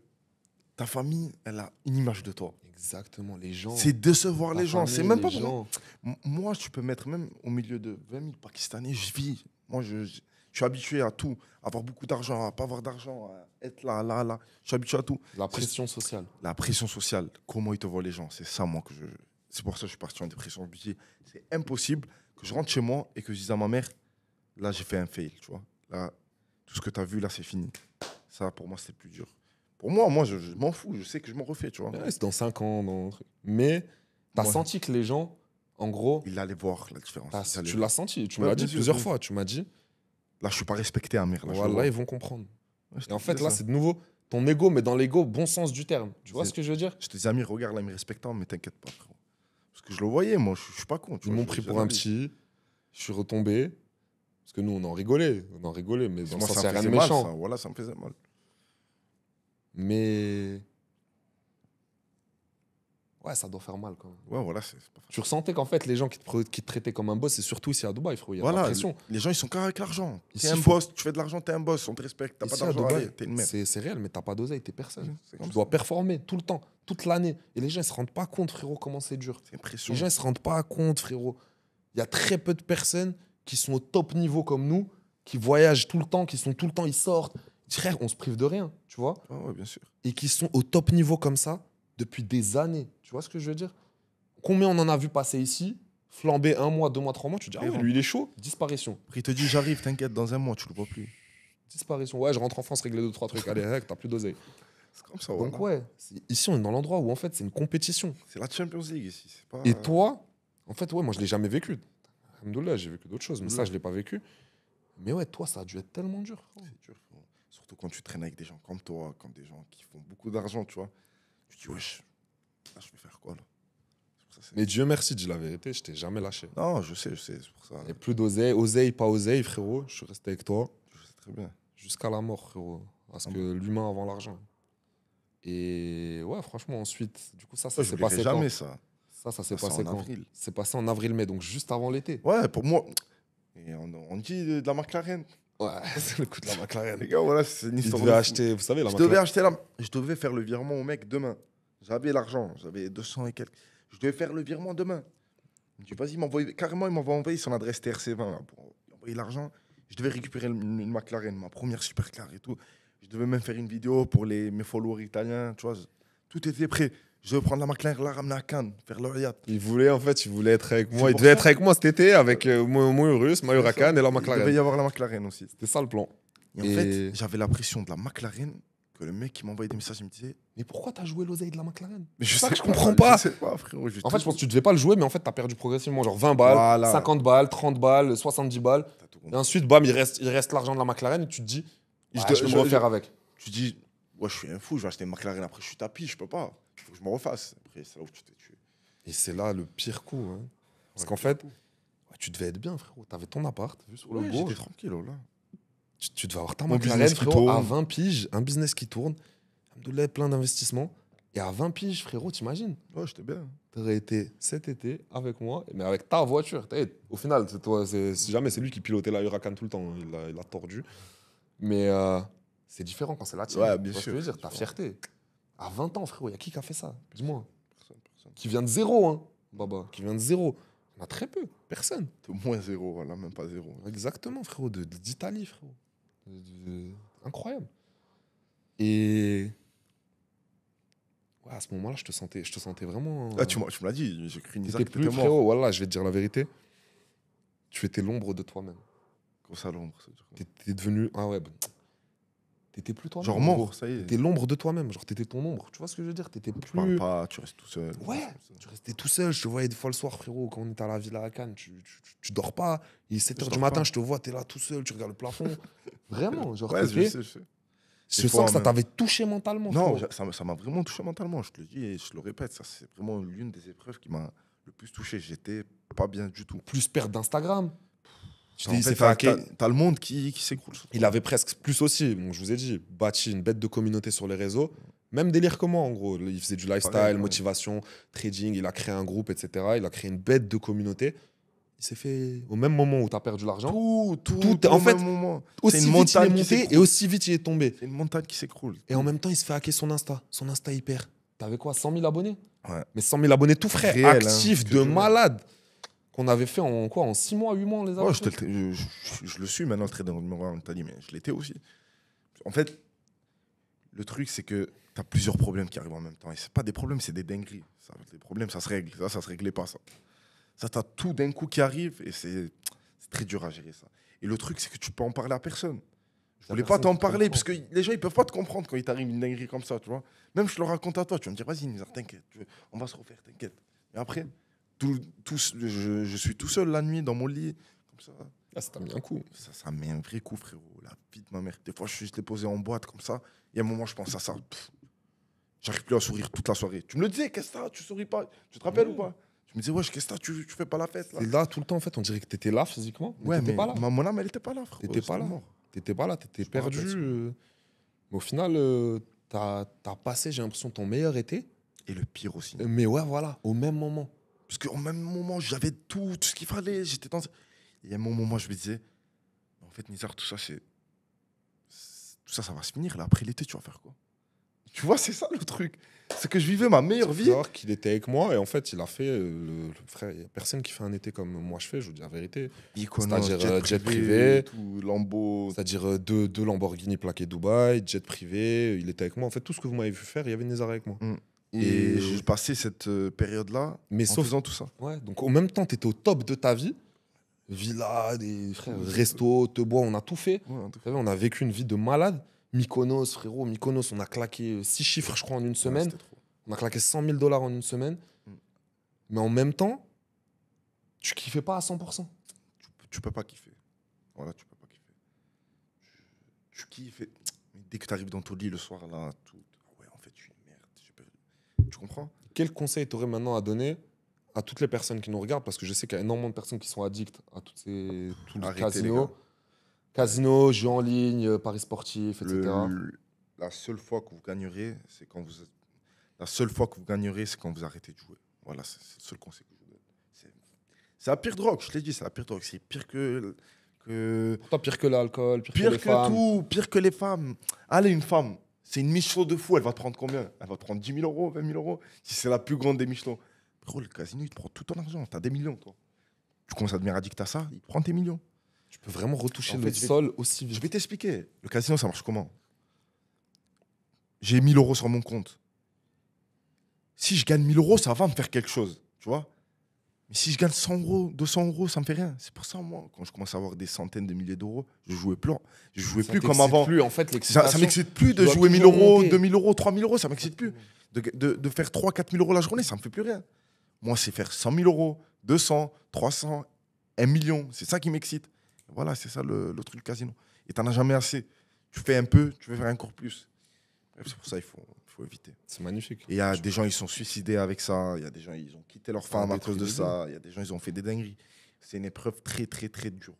ta famille, elle a une image de toi. Exactement, les gens. C'est décevoir les gens. C'est même pas moi. Moi, tu peux mettre même au milieu de 20 000 Pakistanais, je vis. Moi, je, suis habitué à tout. Avoir beaucoup d'argent, à pas avoir d'argent, à être là, là, là. Je suis habitué à tout. La pression sociale. La pression sociale. Comment ils te voient les gens C'est ça, moi, que je. C'est pour ça que je suis parti en dépression. c'est impossible que je rentre chez moi et que je dise à ma mère, là, j'ai fait un fail, tu vois. Là, tout ce que tu as vu, là, c'est fini. Ça, pour moi, c'est plus dur. Pour moi, moi, je, m'en fous. Je sais que je m'en refais, tu vois. c'est dans 5 ans, dans... Mais tu as senti que les gens, en gros... Ils allaient voir la différence. tu l'as senti. Tu m'as dit plusieurs fois. Tu m'as dit... Là, je suis pas respecté, Amir. Là, ils vont comprendre. Et en fait, là, c'est de nouveau ton ego, mais dans l'ego, bon sens du terme. Tu vois ce que je veux dire Je te dis, Amir, regarde, là, il me mais t'inquiète pas, Parce que je le voyais, moi, je, suis pas con. Ils m'ont pris pour un petit, je suis retombé. Parce que nous, on en rigolait, on en rigolait, mais moi, ça, rien de méchant. Voilà, ça me faisait mal. Mais. Ouais, ça doit faire mal quand Ouais, voilà, c'est Tu ressentais qu'en fait, les gens qui te, qui traitaient comme un boss, c'est surtout ici à Dubaï, frérot. Il y voilà, Les gens, ils sont carrés avec l'argent. T'es un boss, tu fais de l'argent, t'es un boss, on te respecte, t'as pas d'argent, une C'est réel, mais t'as pas d'oseille, t'es personne. Mhm, tu dois performer tout le temps, toute l'année. Et les gens, ils se rendent pas compte, frérot, comment c'est dur. C'est Les gens, ils se rendent pas compte, frérot. Il y a très peu de personnes qui sont au top niveau comme nous, qui voyagent tout le temps, qui sont tout le temps, ils sortent. Frère, on se prive de rien, tu vois. Ah bien sûr. Et qui sont au top niveau comme ça depuis des années. Tu vois ce que je veux dire Combien on en a vu passer ici Flamber un mois, deux mois, trois mois, tu te dis, ah, lui il est chaud, disparition. il te dit, j'arrive, t'inquiète, dans un mois, tu le vois plus. Disparition, ouais, je rentre en France, régler deux, trois trucs, allez, t'as plus dosé. C'est comme ça, Donc, ouais, ici on est dans l'endroit où en fait c'est une compétition. C'est la Champions League ici. Et toi, en fait, ouais, moi je l'ai jamais vécu. J'ai j'ai vécu d'autres choses, mais ça, mm. je l'ai pas vécu. Mais ouais, toi, ça a dû être tellement dur. C'est dur. Surtout quand tu traînes avec des gens comme toi, comme des gens qui font beaucoup d'argent, tu vois. Tu dis, wesh, je vais faire quoi, là Mais Dieu merci, de la vérité, je t'ai jamais lâché. Non, je sais, je sais, c'est pour ça. Et plus d'oseille, oseille, pas oseille, frérot, je suis resté avec toi. Je sais très bien. Jusqu'à la mort, frérot. Parce ah que l'humain avant l'argent. Et ouais, franchement, ensuite, du coup, ça, ça s'est passé. Jamais, ça. Ça, ça s'est passé en avril. C'est passé en avril-mai, donc juste avant l'été. Ouais, pour moi. Et on, dit de la McLaren. Ouais, c'est le coup de la McLaren, les gars. Voilà, c'est une histoire. Je devais acheter, vous savez, la je Devais acheter la... Je devais faire le virement au mec demain. J'avais l'argent, j'avais 200 et quelques. Je devais faire le virement demain. Tu me vas-y, m'envoie. Carrément, il m'envoie envoyer son adresse TRC20 pour envoyer l'argent. Je devais récupérer une, McLaren, ma première supercar et tout. Je devais même faire une vidéo pour les, mes followers italiens, tu vois. Tout était prêt je veux prendre la McLaren, la ramener à Cannes, faire l'Oriat. Il voulait, en fait, il voulait être avec moi. Il devait être avec moi cet été, avec euh, moi, moi russe, moi et la McLaren. Il devait y avoir la McLaren aussi. C'était ça le plan. Et en fait, j'avais l'impression pression de la McLaren que le mec qui m'envoyait des messages, il me disait Mais pourquoi t'as joué l'oseille de la McLaren Mais je sais que je comprends pas. en fait, je pense que tu devais pas le jouer, mais en fait, t'as perdu progressivement. Genre 20 balles, 50 balles, 30 balles, 70 balles. Et ensuite, bam, il reste l'argent il reste de la McLaren et tu te dis bah, Je dois me refaire avec. Tu dis Ouais, je suis un fou, je vais acheter une McLaren après, je suis tapis, je peux pas faut que je me refasse. Après, c'est là où tu t'es tué. Et c'est là le pire coup. Hein. Parce qu'en fait, tu devais être bien, frérot. T'avais ton appart, vu sur le ouais, J'étais tranquille, oh là. Tu, devais avoir ta business, frérot, à 20 piges, un business qui tourne, plein d'investissements. Et à 20 piges, frérot, t'imagines Ouais, j'étais bien. aurais été cet été avec moi, mais avec ta voiture. Au final, c'est toi, c'est, jamais c'est lui qui pilotait la Huracan tout le temps. Il l'a, tordu. Mais euh, c'est différent quand c'est là. tienne. Ouais, bien sûr. dire, ta fierté. À 20 ans, frérot, il y a qui qui a fait ça Dis-moi. Qui vient de zéro, hein, Baba. Qui vient de zéro. On a très peu. Personne. Au moins zéro, voilà, même pas zéro. Exactement, frérot, d'Italie, frérot. Incroyable. Et. Ouais, à ce moment-là, je te sentais, je te sentais vraiment. Hein, ah, tu, me l'as dit, j'ai cru une étais plus, frérot, voilà, je vais te dire la vérité. Tu étais l'ombre de toi-même. Comme ça, l'ombre, Tu T'es devenu. Ah ouais, T'étais plus toi Genre mort, ça y est. T'es l'ombre de toi-même. Genre, t'étais ton ombre. Tu vois ce que je veux dire T'étais plus. Tu parles pas, tu restes tout seul. Ouais, tu restais tout seul. Je te voyais des fois le soir, frérot, quand on était à la villa à Cannes. Tu, tu, dors pas. Il est 7h du matin, je te vois, t'es là tout seul, tu regardes le plafond. Vraiment, genre. Ouais, je sais, je sais. sens que ça t'avait touché mentalement. Non, ça m'a vraiment touché mentalement. Je te le dis et je le répète. Ça, c'est vraiment l'une des épreuves qui m'a le plus touché. J'étais pas bien du tout. Plus perte d'Instagram. Tu fait, T'as le monde qui, qui s'écroule. Il avait presque plus aussi. Bon, je vous ai dit, bâti une bête de communauté sur les réseaux. Même délire moi, en gros. Il faisait du lifestyle, motivation, trading. Il a créé un groupe, etc. Il a créé une bête de communauté. Il s'est fait au même moment où tu as perdu l'argent. Tout, tout, tout, en fait, même une vite il est monté et aussi vite il est tombé. C'est une montagne qui s'écroule. Et en même temps, il se fait hacker son Insta. Son Insta hyper. T'avais quoi 100 000 abonnés Ouais. Mais 100 000 abonnés tout frère, hein, actifs, de malade qu'on avait fait en quoi En six mois, huit mois, les oh, je, le suis maintenant, le trading numéro mais je l'étais aussi. En fait, le truc, c'est que tu as plusieurs problèmes qui arrivent en même temps. Et c'est pas des problèmes, c'est des dingueries. Ça, les problèmes, ça se règle. Ça, ça se réglait pas, ça. Ça, tu as tout d'un coup qui arrive et c'est très dur à gérer, ça. Et le truc, c'est que tu peux en parler à personne. Je voulais pas t'en parler parce que les gens ils peuvent pas te comprendre quand il t'arrive une dinguerie comme ça, tu vois. Même je le raconte à toi, tu me dis vas-y, t'inquiète, on va se refaire, t'inquiète. Mais après, tout, tout, je, je, suis tout seul la nuit dans mon lit, comme ça. Ah, ça t'a mis un coup. Ça, ça mis un vrai coup, frérot. La vie de ma mère. Des fois, je suis juste posé en boîte comme ça. Il y a un moment, je pense à ça. J'arrive plus à sourire toute la soirée. Tu me le disais, qu'est-ce que ça Tu souris pas Tu te rappelles ou pas je me disais, ouais qu'est-ce que tu, tu fais pas la fête là Là, tout le temps, en fait, on dirait que t'étais là physiquement. Mais ouais, mais pas là. Ma, mon âme, elle était pas là, T'étais pas là. T'étais pas là, t'étais perdu. Euh. Mais au final, euh, t'as as passé, j'ai l'impression, ton meilleur été. Et le pire aussi. Euh, mais ouais, voilà, au même moment. Parce qu'au même moment, j'avais tout, tout ce qu'il fallait. J'étais dans. y à un moment, je me disais, en fait, Nizar, tout ça, c'est. Tout ça, ça va se finir. Là, après l'été, tu vas faire quoi Tu vois, c'est ça le truc. C'est que je vivais ma meilleure vie. Alors qu'il était avec moi et en fait, il a fait. Euh, le, frère, il n'y a personne qui fait un été comme moi je fais, je vous dis la vérité. C'est-à-dire jet, euh, privé, tout, C'est-à-dire euh, deux, deux Lamborghini plaqués Dubaï, jet privé. Il était avec moi. En fait, tout ce que vous m'avez vu faire, il y avait Nizar avec moi. Mm. Et j'ai passé cette euh, période-là en faisant tout ça. donc en même temps, tu étais au top de ta vie. Villa, des frères, euh, resto, te bois, on a tout fait. on a vécu une vie de malade. Mykonos, frérot, Mykonos, on a claqué euh, six chiffres, je crois, en une semaine. on a claqué 100 000 dollars en une semaine. Mm. Mais en même temps, tu kiffais pas à 100%. Tu, tu peux pas kiffer. Voilà, tu peux pas kiffer. Tu, tu kiffes. Dès que tu arrives dans ton lit le soir, là, tout, tu comprends Quel conseil tu maintenant à donner à toutes les personnes qui nous regardent Parce que je sais qu'il y a énormément de personnes qui sont addictes à tous ces, casinos. casinos. jeux en ligne, euh, paris sportifs, etc. la seule fois que vous gagnerez, c'est quand vous La seule fois que vous gagnerez, c'est quand vous arrêtez de jouer. Voilà, c'est le seul conseil que je vous donne. C'est la pire drogue, je l'ai dit, c'est la pire drogue. C'est pire que. que... Pourtant, pire que l'alcool, pire, que, les que tout, pire que les femmes. Allez, une femme, c'est une Michelot de fou. Elle va te prendre combien Elle va te prendre 10 000 euros, 20 000 euros Si c'est la plus grande des michelons. le casino, il te prend tout ton argent. T'as des millions, toi. Tu commences à devenir addict à ça, il te prend tes millions. Tu peux vraiment retoucher le sol aussi vite. Je vais t'expliquer. Le casino, ça marche comment J'ai 1000 euros sur mon compte. Si je gagne 1000 euros, ça va me faire quelque chose. Tu vois mais si je gagne 100 euros, 200 euros, ça me fait rien. C'est pour ça, moi, quand je commence à avoir des centaines de milliers d'euros, je jouais plus. Je jouais plus comme avant. Plus, en fait, ça, ça m'excite plus de jouer 1000 euros, 2000 euros, 3000 euros, ça m'excite plus. De, faire de, faire 3 4000 euros la journée, ça me fait plus rien. Moi, c'est faire 100 000 euros, 200, 300, 1 million. C'est ça qui m'excite. Voilà, c'est ça le, truc truc casino. Et tu t'en as jamais assez. Tu fais un peu, tu veux faire encore plus. C'est pour ça, qu'il faut éviter. C'est magnifique. Il y a des gens, ils sont suicidés avec ça. Il y a des gens, ils ont quitté leur femme à cause de ça. Il y a des gens, ils ont fait des dingueries. C'est une épreuve très, très, très dure.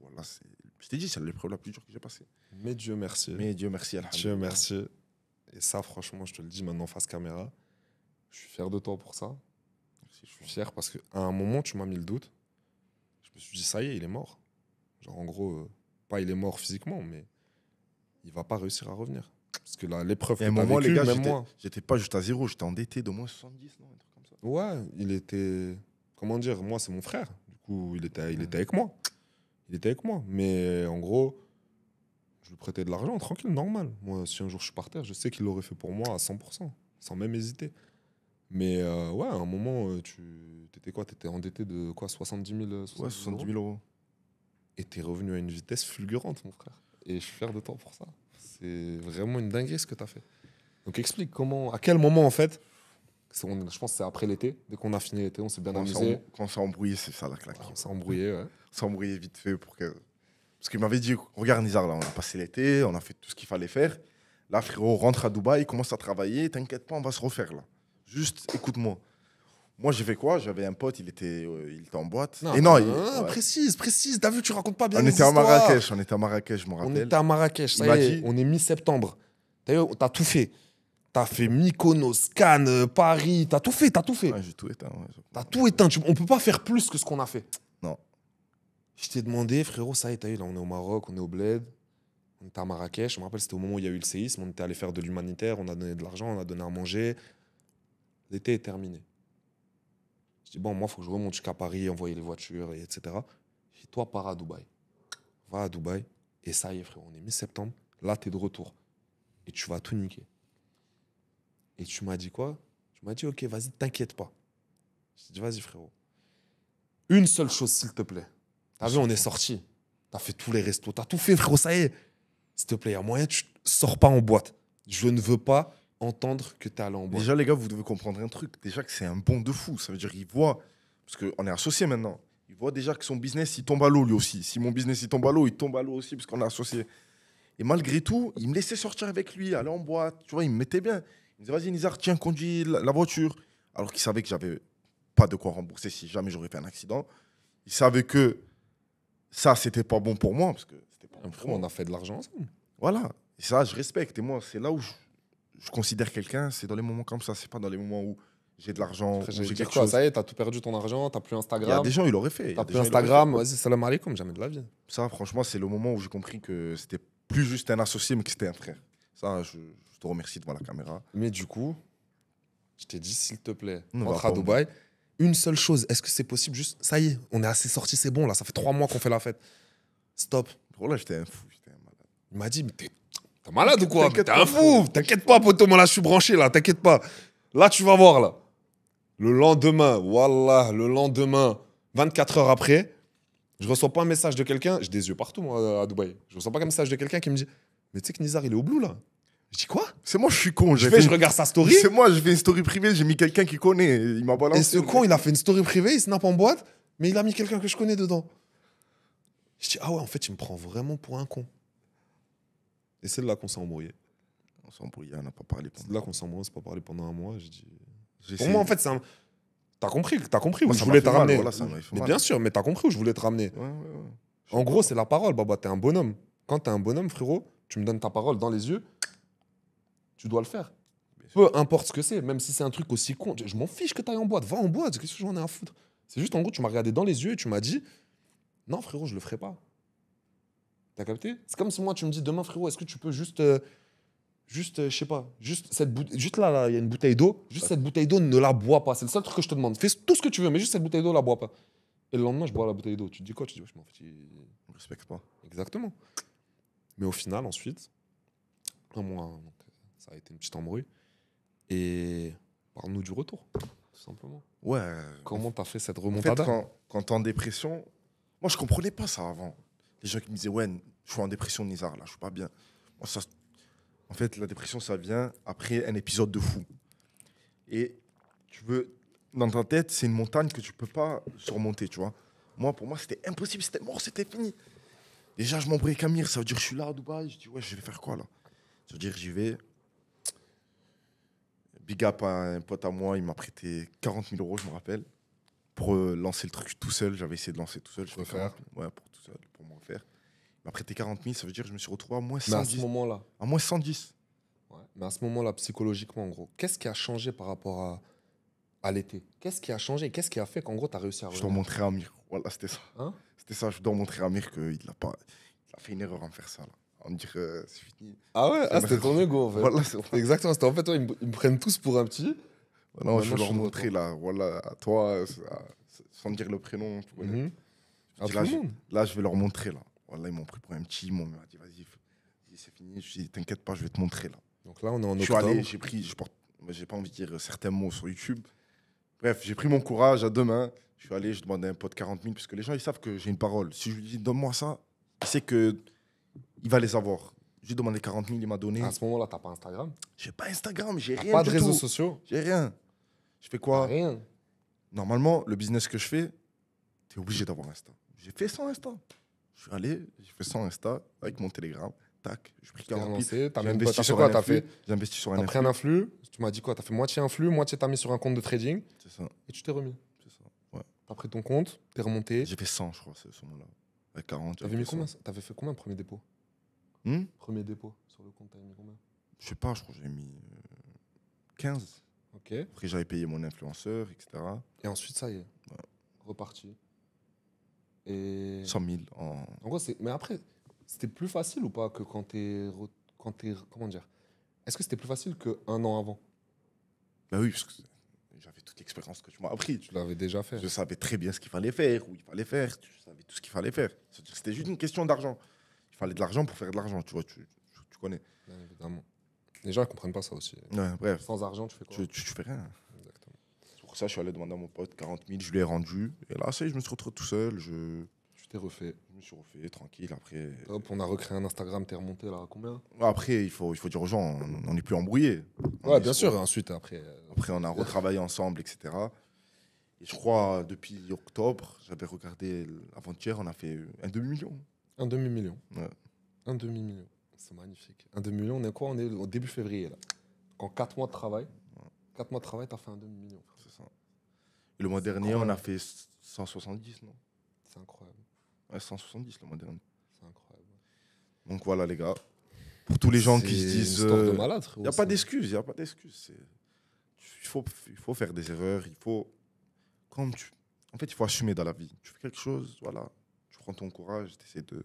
Je t'ai dit, c'est l'épreuve la plus dure que j'ai passée. Mais Dieu merci. Mais Dieu merci. Dieu merci. Et ça, franchement, je te le dis maintenant face caméra, je suis fier de toi pour ça. je suis fier parce qu'à un moment, tu m'as mis le doute. Je me suis dit, ça y est, il est mort. Genre, en gros, euh, pas il est mort physiquement, mais il va pas réussir à revenir. Parce que là, l'épreuve et moi les gars, j'étais pas juste à zéro, j'étais endetté de moins 70, non, Ouais, il était. Comment dire Moi, c'est mon frère. Du coup, il était, il était avec moi. Il était avec moi. Mais en gros, je lui prêtais de l'argent, tranquille, normal. Moi, si un jour je suis par terre je sais qu'il l'aurait fait pour moi à 100%, sans même hésiter. Mais euh, ouais, à un moment, euh, tu étais quoi Tu étais endetté de quoi 70 000, euh, ouais, 70 000 euros. euros. Et t'es revenu à une vitesse fulgurante, mon frère. Et je suis fier de toi pour ça. C'est vraiment une dinguerie ce que tu as fait. Donc explique comment, à quel moment en fait, je pense que c'est après l'été, dès qu'on a fini l'été, on s'est bien amusé. Quand on s'est embrouillé, c'est ça la claque. on s'est embrouillé, On s'est embrouillé vite fait pour que. Parce qu'il m'avait dit, regarde Nizar, là, on a passé l'été, on a fait tout ce qu'il fallait faire. Là, frérot, rentre à Dubaï, commence à travailler, t'inquiète pas, on va se refaire là. Juste écoute-moi. Moi, j'ai fait quoi J'avais un pote, il était, euh, il était en boîte. Non, et non, précise, précise. T'as vu, tu racontes pas bien. On était à Marrakech, on était à Marrakech, je me rappelle. On était à Marrakech, ça y est, dit... on est mi-septembre. D'ailleurs, t'as tout fait. T'as fait Mykonos, Cannes, euh, Paris, t'as tout fait, t'as tout fait. j'ai tout éteint. T'as tout éteint. On peut pas faire plus que ce qu'on a fait. Non. Je t'ai demandé, frérot, ça y est, t'as eu, là, on est au Maroc, on est au Bled, on était à Marrakech. Je me rappelle, c'était au moment où il y a eu le séisme, on était allé faire de l'humanitaire, on a donné de l'argent, on a donné à manger. L'été est terminé. Je dis, bon, moi, il faut que je remonte jusqu'à Paris, envoyer les voitures, etc. Je dis, toi, pars à Dubaï. Va à Dubaï. Et ça y est, frérot, on est mi-septembre. Là, tu es de retour. Et tu vas tout niquer. Et tu m'as dit quoi Tu m'as dit, ok, vas-y, t'inquiète pas. Je dis, vas-y, frérot. Une seule chose, s'il te plaît. as vu, on est sorti. T'as fait tous les restos. T'as tout fait, frérot, ça y est. S'il te plaît, il y a moyen, tu sors pas en boîte. Je ne veux pas entendre que tu as en boîte. Déjà, les gars, vous devez comprendre un truc. Déjà que c'est un bon de fou. Ça veut dire qu'il voit, parce qu'on est associé maintenant, il voit déjà que son business, il tombe à l'eau lui aussi. Si mon business, il tombe à l'eau, il tombe à l'eau aussi, parce qu'on est associé. Et malgré tout, il me laissait sortir avec lui, aller en boîte. Tu vois, il me mettait bien. Il me disait, vas-y, Nizar, tiens, conduis la voiture. Alors qu'il savait que j'avais pas de quoi rembourser si jamais j'aurais fait un accident. Il savait que ça, c'était pas bon pour moi. Parce que c'était pas on a fait de l'argent ensemble. Voilà. Et ça, je respecte. Et moi, c'est là où je, je considère quelqu'un, c'est dans les moments comme ça. C'est pas dans les moments où j'ai de l'argent, j'ai quelque chose. Ça y est, t'as tout perdu ton argent, t'as plus Instagram. Il y a des gens, ils l'auraient fait. T'as plus Instagram, vas-y, salam alaikum, jamais de la vie. Ça, franchement, c'est le moment où j'ai compris que c'était plus juste un associé, mais que c'était un frère. Ça, je, te remercie devant la caméra. Mais du coup, je t'ai dit, s'il te plaît, on entre à Dubaï. Une seule chose, est-ce que c'est possible juste, ça y est, on est assez sorti, c'est bon, là, ça fait trois mois qu'on fait la fête. Stop. là, j'étais un fou, j'étais un malade. Il m'a dit, mais t'es T'es malade ou quoi T'es un fou T'inquiète pas, poteau, moi là, je suis branché, là, t'inquiète pas. Là, tu vas voir, là. Le lendemain, voilà, le lendemain, 24 heures après, je reçois pas un message de quelqu'un, j'ai des yeux partout, moi, à Dubaï. Je reçois pas un message de quelqu'un qui me dit Mais tu sais que Nizar, il est au blue, là je dis quoi C'est moi, je suis con. Je, fait, je regarde sa story. C'est moi, je fais une story privée, j'ai mis quelqu'un qui connaît. Il m'a balancé. Et ce con, il a fait une story privée, il snap en boîte, mais il a mis quelqu'un que je connais dedans. Je dis, ah ouais, en fait, il me prend vraiment pour un con c'est là qu'on s'est embrouillé. On s'est embrouillé, on n'a pas parlé pendant. C'est là qu'on s'est embrouillé, on s'est pas parlé pendant un mois. Pour moi, en fait, c'est un. T'as compris, t'as compris où je voulais te ramener. mais bien sûr, mais t'as compris où je voulais te ramener. En gros, c'est la parole, Baba. T'es un bonhomme. Quand t'es un bonhomme, frérot, tu me donnes ta parole dans les yeux, tu dois le faire. Peu importe ce que c'est, même si c'est un truc aussi con. Je m'en fiche que t'ailles en boîte. Va en boîte, qu'est-ce que j'en ai à foutre C'est juste, en gros, tu m'as regardé dans les yeux et tu m'as dit Non, frérot, je le ferai pas. T'as capté C'est comme si moi, tu me dis demain, frérot, est-ce que tu peux juste. Euh, juste, euh, je sais pas, juste, cette juste là, il y a une bouteille d'eau. Juste cette bouteille d'eau, ne la bois pas. C'est le seul truc que je te demande. Fais tout ce que tu veux, mais juste cette bouteille d'eau, la bois pas. Et le lendemain, je bois la bouteille d'eau. Tu dis quoi Tu dis, je m'en fous. respecte pas. Exactement. Mais au final, ensuite, un mois, hein, euh, ça a été une petite embrouille. Et parle-nous du retour, tout simplement. Ouais. Comment t'as fait cette En fait, quand, quand t'es en dépression, moi je comprenais pas ça avant qui me disaient, ouais, je suis en dépression, Nizar, là, je suis pas bien. en fait, la dépression, ça vient après un épisode de fou. Et tu veux, dans ta tête, c'est une montagne que tu peux pas surmonter, tu vois. Moi, pour moi, c'était impossible, c'était mort, c'était fini. Déjà, je m'embrouille Camille, ça veut dire je suis là à Dubaï. Je dis, ouais, je vais faire quoi là Ça veut dire j'y vais. Big up un pote à moi, il m'a prêté 40 000 euros, je me rappelle, pour euh, lancer le truc tout seul. J'avais essayé de lancer tout seul. Je faire Ouais, pour tout seul faire. Mais après, t'es 40 000, ça veut dire que je me suis retrouvé à moins 110. Mais à ce moment-là. À moins 110. Mais à ce moment-là, psychologiquement, en gros, qu'est-ce qui a changé par rapport à, à l'été Qu'est-ce qui a changé Qu'est-ce qui a fait qu'en gros, tu as réussi à. Je dois montrer à Amir. Voilà, c'était ça. Hein? c'était ça. Je dois montrer à Amir qu'il a, pas... a fait une erreur en faire ça. Là me euh, c'est fini. Ah ouais, ah, c'était ton ego en fait. exactement. C'était en fait, ils, me, prennent tous pour un petit. je vais leur montrer là. Voilà, à toi, sans dire le prénom. Ah, là, je, vais leur montrer. Là, voilà, ils m'ont pris pour un petit. Ils m'ont dit, vas-y, c'est fini. Je t'inquiète pas, je vais te montrer. Là. Donc là, on est en octobre. Je suis allé, j'ai pris, je porte, j'ai pas envie de dire certains mots sur YouTube. Bref, j'ai pris mon courage à demain Je suis allé, je demandais un pote de 40 000 parce que les gens, ils savent que j'ai une parole. Si je lui dis, donne-moi ça, il sait que il va les avoir. J'ai demandé 40 000, il m'a donné. À ce moment-là, t'as pas Instagram J'ai pas Instagram, j'ai rien. Pas de réseaux sociaux J'ai rien. Je fais quoi Rien. Normalement, le business que je fais, t'es obligé d'avoir Insta. J'ai fait 100 Insta. Je suis allé, j'ai fait 100 Insta avec mon Telegram. Tac, je pris 40 Tu t'as même investi sur quoi, fait J'ai investi sur un influx. pris un influx, tu m'as dit quoi T'as fait moitié influx, moitié t'as mis sur un compte de trading. C'est ça. Et tu t'es remis. C'est ça. Ouais. T'as pris ton compte, t'es remonté. J'ai fait 100, je crois, à ce moment-là. Avec 40. T'avais mis combien T'avais fait combien premier dépôt hmm Premier dépôt sur le compte, t'avais mis combien Je sais pas, je crois que j'ai mis 15. Euh, ok. Après, j'avais payé mon influenceur, etc. Et ensuite, ça y est. Reparti. 100 000 en. en gros, mais après, c'était plus facile ou pas que quand es Quand es, comment dire Est-ce que c'était plus facile qu'un an avant Ben oui, parce que j'avais toute l'expérience que tu m'as appris. Tu l'avais déjà fait. Je savais très bien ce qu'il fallait faire, où il fallait faire, Tu savais tout ce qu'il fallait faire. C'était juste une question d'argent. Il fallait de l'argent pour faire de l'argent, tu vois, tu, tu connais. évidemment. Les gens ne comprennent pas ça aussi. Ouais, bref. Sans argent, tu fais quoi tu fais rien ça, je suis allé demander à mon pote 40 000, je lui ai rendu. Et là, ça je me suis retrouvé tout seul. Je... t'ai refait. Je me suis refait, tranquille. Après. on a recréé un Instagram, t'es remonté là à combien Après, il faut, il faut dire aux gens, on n'est plus embrouillé. Ouais, bien sûr, ensuite, après. Euh, après, on a retravaillé ensemble, etc. Et je crois, depuis octobre, j'avais regardé avant-hier, on a fait un demi-million. Un demi-million. Ouais. Un demi-million. C'est magnifique. Un demi-million, on est quoi On est au début février, là. En quatre mois de travail, Quatre mois de travail, t'as fait un demi-million, le mois dernier, on a fait 170, non C'est incroyable. 170 le mois dernier. C'est incroyable. Donc voilà, les gars. Pour tous les gens qui se disent. Euh, il n'y a pas d'excuse, il n'y a pas d'excuse. Il faut, il faut faire des erreurs, il faut. Comme tu... En fait, il faut assumer dans la vie. Tu fais quelque chose, voilà. Tu prends ton courage, tu essaies de,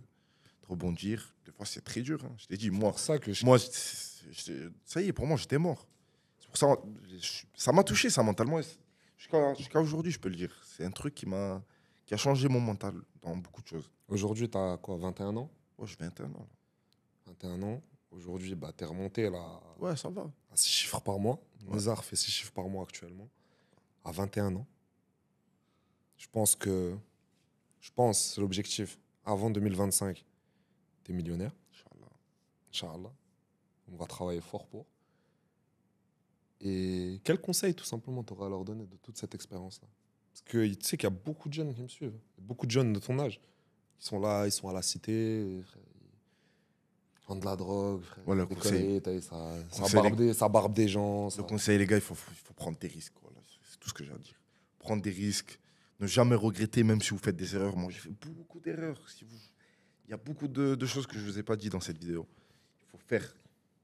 rebondir. Des fois, c'est très dur. Hein. Je t'ai dit, moi. ça que je... Moi, ça y est, pour moi, j'étais mort. Pour ça, ça m'a touché, ça, mentalement. Jusqu'à aujourd'hui, je peux le dire. C'est un truc qui m'a qui a changé mon mental dans beaucoup de choses. Aujourd'hui, tu as quoi, 21 ans Ouais, j'ai 21 ans. 21 ans. Aujourd'hui, bah, tu es remonté là. Ouais, ça va. À 6 chiffres par mois. Ouais. Mozart fait 6 chiffres par mois actuellement. À 21 ans. Je pense que. Je pense, l'objectif. Avant 2025, tu es millionnaire. Inch'Allah. On va travailler fort pour. Et quel conseil, tout simplement, tu auras à leur donner de toute cette expérience-là Parce que tu sais qu'il y a beaucoup de jeunes qui me suivent, beaucoup de jeunes de ton âge. Ils sont là, ils sont à la cité, ils de la drogue, frère, ça, barbe des, gens. Le conseil, les gars, il faut, prendre des risques. C'est tout ce que j'ai à dire. Prendre des risques, ne jamais regretter, même si vous faites des erreurs. Moi, j'ai fait beaucoup d'erreurs. Si vous... Il y a beaucoup de, choses que je ne vous ai pas dit dans cette vidéo. Il faut faire,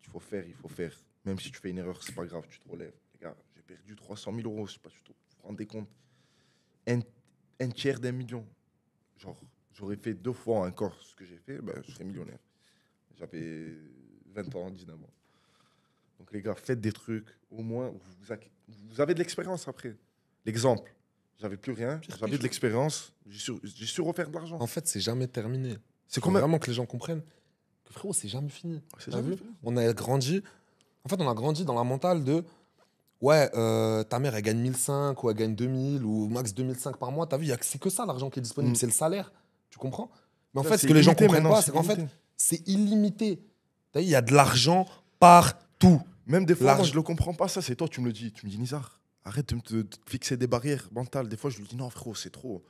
il faut faire, il faut faire même si tu fais une erreur, c'est pas grave, tu te relèves. Les gars, j'ai perdu 300 000 euros, je sais pas, tu te rendez compte. Un, tiers d'un million. Genre, j'aurais fait deux fois encore ce que j'ai fait, ben, je serais millionnaire. J'avais 20 ans, 19 ans. Donc les gars, faites des trucs. Au moins, vous, avez de l'expérience après. L'exemple, j'avais plus rien, j'avais de l'expérience, j'ai su, refaire de l'argent. En fait, c'est jamais terminé. C'est quand même... vraiment que les gens comprennent que frérot, c'est jamais jamais fini. On a grandi, en fait, on a grandi dans la mentale de ouais, euh, ta mère, elle gagne 1005 ou elle gagne 2000 ou max 2005 par mois. T'as vu, c'est que ça l'argent qui est disponible, mm. c'est le salaire. Tu comprends Mais en fait, ce que les gens comprennent pas, c'est qu'en fait, c'est illimité. T'as vu, il y a de l'argent partout. Même des fois, je le comprends pas, ça, c'est toi, tu me le dis. Tu me dis, Nizar, arrête de me fixer des barrières mentales. Des fois, je lui dis, non, frérot, c'est trop.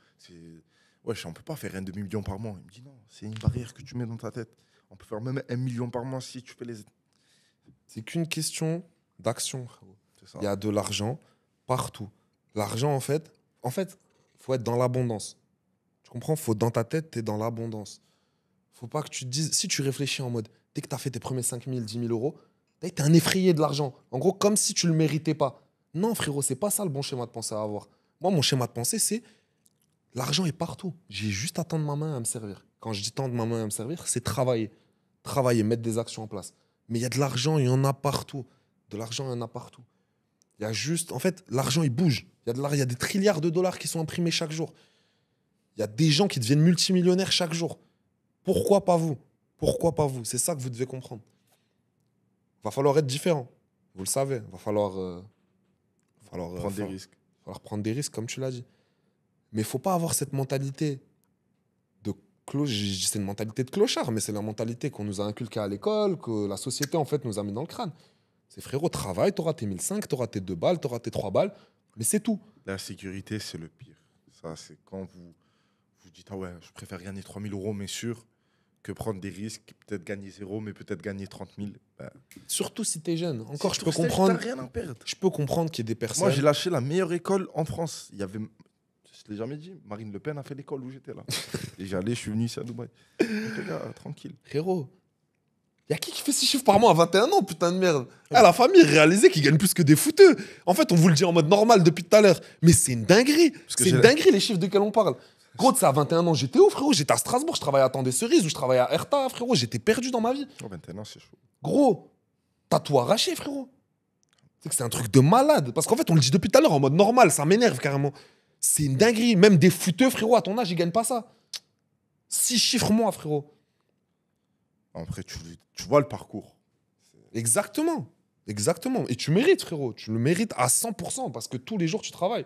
Ouais, on peut pas faire un demi-million par mois. Il me dit, non, c'est une barrière que tu mets dans ta tête. On peut faire même un million par mois si tu fais les c'est qu'une question d'action. Il y a de l'argent partout. L'argent, en fait, en fait, faut être dans l'abondance. Tu comprends Faut dans ta tête, tu es dans l'abondance. Faut pas que tu te dises, si tu réfléchis en mode, dès que tu as fait tes premiers 5 000, 10 000 euros, tu es un effrayé de l'argent. En gros, comme si tu le méritais pas. Non, frérot, c'est pas ça le bon schéma de pensée à avoir. Moi, mon schéma de pensée, c'est l'argent est partout. J'ai juste à tendre ma main à me servir. Quand je dis tendre ma main à me servir, c'est travailler. Travailler, mettre des actions en place. Mais il y a de l'argent, il y en a partout. De l'argent, il y en a partout. Il y a juste. En fait, l'argent, il bouge. Il y, a y a des trilliards de dollars qui sont imprimés chaque jour. Il y a des gens qui deviennent multimillionnaires chaque jour. Pourquoi pas vous Pourquoi pas vous C'est ça que vous devez comprendre. Il Va falloir être différent. Vous le savez. Va falloir. Euh, va falloir prendre euh, des risques. Va falloir prendre des risques, comme tu l'as dit. Mais il faut pas avoir cette mentalité c'est une mentalité de clochard, mais c'est la mentalité qu'on nous a inculquée à l'école, que la société en fait nous a mis dans le crâne. C'est frérot, travaille, t'auras tes 1005, t'auras tes 2 balles, t'auras tes 3 balles, mais c'est tout. La sécurité, c'est le pire. Ça, c'est quand vous vous dites, ah ouais, je préfère gagner 3000 euros, mais sûr, que prendre des risques, peut-être gagner zéro, mais peut-être gagner 30 000. Bah. Surtout si t'es jeune. Encore, je peux comprendre. Je peux comprendre qu'il y ait des personnes. Moi, j'ai lâché la meilleure école en France. Il y avait je te l'ai jamais dit. Marine Le Pen a fait l'école où j'étais là. Et allais, je suis venu ici à Dubaï. Donc, les gars, tranquille. y a qui qui fait six chiffres par mois à 21 ans, putain de merde ah, La famille réalisait qu'ils gagnent plus que des fouteux. En fait, on vous le dit en mode normal depuis tout à l'heure. Mais c'est une dinguerie. C'est une dinguerie les chiffres desquels on parle. Gros, ça à 21 ans, j'étais où, frérot J'étais à Strasbourg, je travaillais à Temps des Cerises ou je travaillais à Erta, frérot. J'étais perdu dans ma vie. Oh, 21 ans, c'est chaud. Gros, t'as arraché, frérot. C'est que c'est un truc de malade. Parce qu'en fait, on le dit depuis tout à l'heure en mode normal, ça m'énerve carrément. C'est une dinguerie. Même des fouteux, frérot, à ton âge, ils gagnent pas ça. Six chiffres moi frérot. Après, tu, vois le parcours. Exactement. Exactement. Et tu mérites, frérot. Tu le mérites à 100% parce que tous les jours, tu travailles.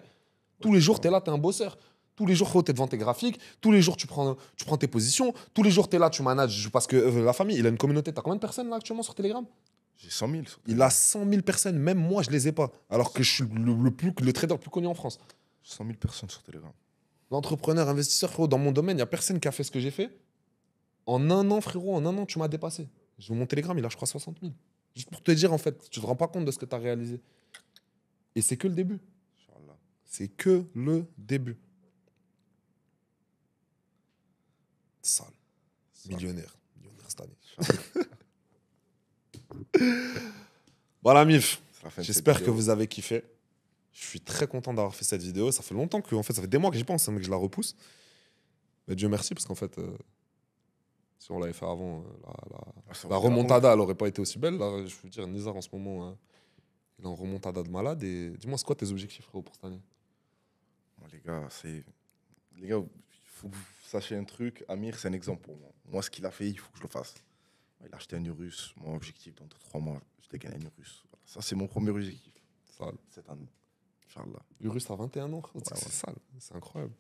Tous les jours, tu es là, tu es un bosseur. Tous les jours, frérot, tu es devant tes graphiques. Tous les jours, tu prends, tu prends tes positions. Tous les jours, tu es là, tu manages. Parce que euh, la famille, il a une communauté. T'as combien de personnes là actuellement sur Telegram J'ai 100 000. il a 100 000 personnes. Même moi, je les ai pas. Alors que je suis le, le trader le plus connu en France. 100 000 personnes sur Telegram. L'entrepreneur, investisseur, frérot, dans mon domaine, il n'y a personne qui a fait ce que j'ai fait. En un an, frérot, en un an, tu m'as dépassé. Mon Telegram, il a, je crois, 60 000. Juste pour te dire, en fait, tu te rends pas compte de ce que tu as réalisé. Et c'est que le début. C'est que le début. Sale. Millionnaire. Millionnaire cette année. voilà, MIF. J'espère que vous avez kiffé. Je suis très content d'avoir fait cette vidéo. Ça fait longtemps que, en fait, ça fait des mois que j'y pense, hein, mais que je la repousse. Mais Dieu merci, parce qu'en fait, euh, si on l'avait fait avant, euh, la, ah, remontada, elle n'aurait pas été aussi belle. Là, je veux dire, Nizar, en ce moment, hein, il est en remontada de malade. Et dis-moi, c'est quoi tes objectifs, frérot, pour cette année Les gars, c'est. Les gars, il faut que vous sachiez un truc. Amir, c'est un exemple pour moi. Moi, ce qu'il a fait, il faut que je le fasse. Il a acheté un Urus. Mon objectif, dans trois mois, j'étais gagner un Urus. Ça, c'est mon premier objectif. Cette année. Urus a 21 ans, c'est sale, c'est incroyable.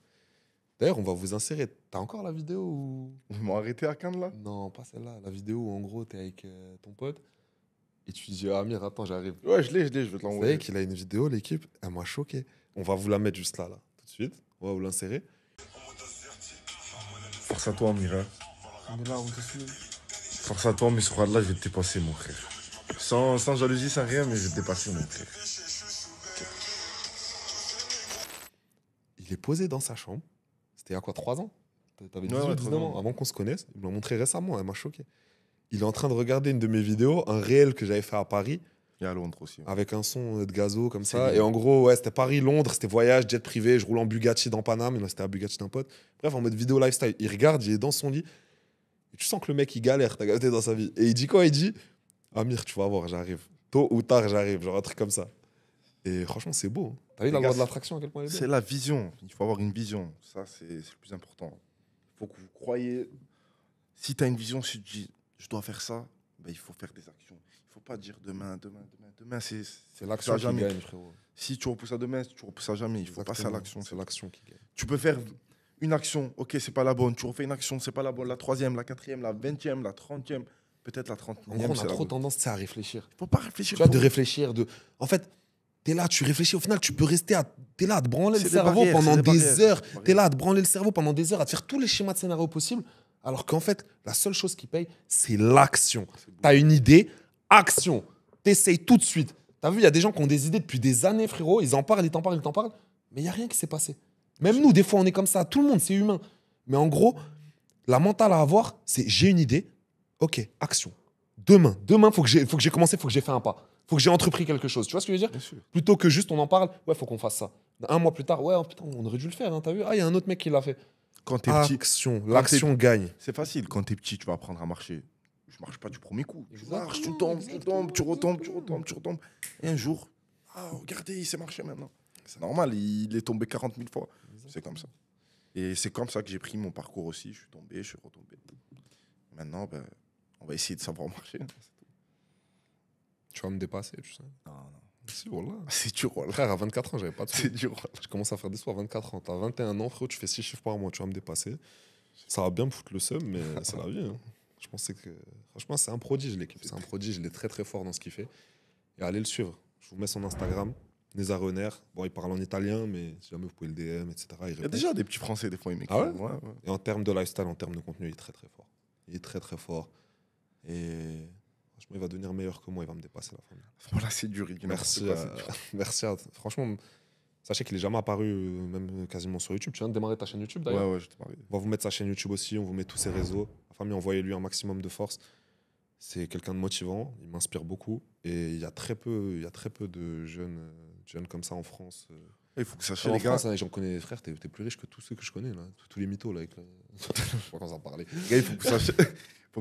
D'ailleurs, on va vous insérer. T'as encore la vidéo où. Ils m'ont arrêté à Cannes là Non, pas celle-là. La vidéo où en gros t'es avec euh, ton pote et tu dis ah, Amir, attends, j'arrive. Ouais, je l'ai, je l'ai, je vais te l'envoyer. Vous savez qu'il a une vidéo, l'équipe, elle m'a choqué. On va vous la mettre juste là, là, tout de suite. On va vous l'insérer. Force à toi, Amir. Hein. On là, on Force à toi, mais sur là, je vais te dépasser, mon frère. Sans, sans jalousie, sans rien, mais je vais te dépasser, mon frère. posé dans sa chambre. C'était à quoi 3 ans T'avais ans, avant qu'on se connaisse. Il m'a montré récemment, elle m'a choqué. Il est en train de regarder une de mes vidéos, un réel que j'avais fait à Paris. Et à Londres aussi. Avec un son de gazo comme ça. Et en gros, ouais, c'était Paris-Londres, c'était voyage, jet privé, je roule en Bugatti dans Paname, c'était à Bugatti d'un pote. Bref, en mode vidéo lifestyle. Il regarde, il est dans son lit. Et tu sens que le mec, il galère, t'as gâté dans sa vie. Et il dit quoi Il dit Amir, tu vas voir, j'arrive. Tôt ou tard, j'arrive. Genre un truc comme ça. Et franchement, c'est beau. Hein. T'as vu la loi de l'attraction à quel point est C'est la vision. Il faut avoir une vision. Ça, c'est le plus important. Il faut que vous croyez. Si tu as une vision, si tu dis je dois faire ça, ben, il faut faire des actions. Il ne faut pas dire demain, demain, demain, demain. C'est l'action qui gagne, frérot. Si tu repousses à demain, tu repousses à jamais. Il faut passer à l'action. C'est l'action qui gagne. Tu peux faire une action, ok, c'est pas la bonne. Tu refais une action, c'est pas la bonne. La troisième, la quatrième, la vingtième, la trentième, peut-être la trentième. On a trop tendance à réfléchir. Il faut pas réfléchir. Tu de réfléchir, de. En fait T'es là, tu réfléchis. Au final, tu peux rester à. T'es là te branler le cerveau pendant des, heures. T'es là à te branler le cerveau pendant des heures, à te faire tous les schémas de scénario possibles. Alors qu'en fait, la seule chose qui paye, c'est l'action. Ah, T'as une idée, action. T'essayes tout de suite. T'as vu, il y a des gens qui ont des idées depuis des années, frérot. Ils en parlent, ils t'en parlent, ils t'en parlent. Mais il n'y a rien qui s'est passé. Même nous, des fois, on est comme ça. Tout le monde, c'est humain. Mais en gros, la mentale à avoir, c'est j'ai une idée. OK, action. Demain, demain, faut que j'ai commencé, faut que j'ai fait un pas faut que j'ai entrepris quelque chose. Tu vois ce que je veux dire Plutôt que juste on en parle, ouais, faut qu'on fasse ça. Un mois plus tard, ouais, oh, putain, on aurait dû le faire, hein, t'as vu Ah, il y a un autre mec qui l'a fait. Quand t'es petit. L'action, gagne. C'est facile, quand t'es petit, tu vas apprendre à marcher. Je marche pas du premier coup. Je marche, tu tombes, tu tombes, tu retombes, tu retombes, tu retombes. Et un jour, ah, regardez, il s'est marché maintenant. C'est normal, il est tombé 40 000 fois. C'est comme ça. Et c'est comme ça que j'ai pris mon parcours aussi. Je suis tombé, je suis retombé. Maintenant, ben, on va essayer de savoir marcher. Tu vas me dépasser, tu sais. Non, non. Si, voilà. C'est dur, Frère, à 24 ans, j'avais pas de C'est Je commence à faire des soins à 24 ans. T'as 21 ans, frérot, tu fais 6 chiffres par mois, tu vas me dépasser. Ça va bien me foutre le seum, mais c'est la vie. Hein. Je pensais que. Franchement, c'est un prodige, l'équipe. C'est un prodige. Il est très, très fort dans ce qu'il fait. Et allez le suivre. Je vous mets son Instagram. Neza Renner. Bon, il parle en italien, mais si jamais vous pouvez le DM, etc. Il, il y a déjà des petits Français, des fois, il m'écrit. Ah Et en termes de lifestyle, en termes de contenu, il est très, très fort. Il est très, très fort. Et il va devenir meilleur que moi, il va me dépasser la Voilà, c'est dur. Merci, merci. Franchement, sachez qu'il est jamais apparu, euh, même quasiment sur YouTube. Tu viens de démarrer ta chaîne YouTube d'ailleurs. Ouais, ouais, On va vous mettre sa chaîne YouTube aussi, on vous met tous ses réseaux. Enfin, mais envoyez-lui un maximum de force. C'est quelqu'un de motivant, il m'inspire beaucoup. Et il y a très peu, il y a très peu de jeunes, euh, jeunes comme ça en France. Euh. Il faut que ça les gars. Hein, j'en connais, frères, t'es plus riche que tous ceux que je connais, là. Tous, les mythos, là. Avec on en parler. il faut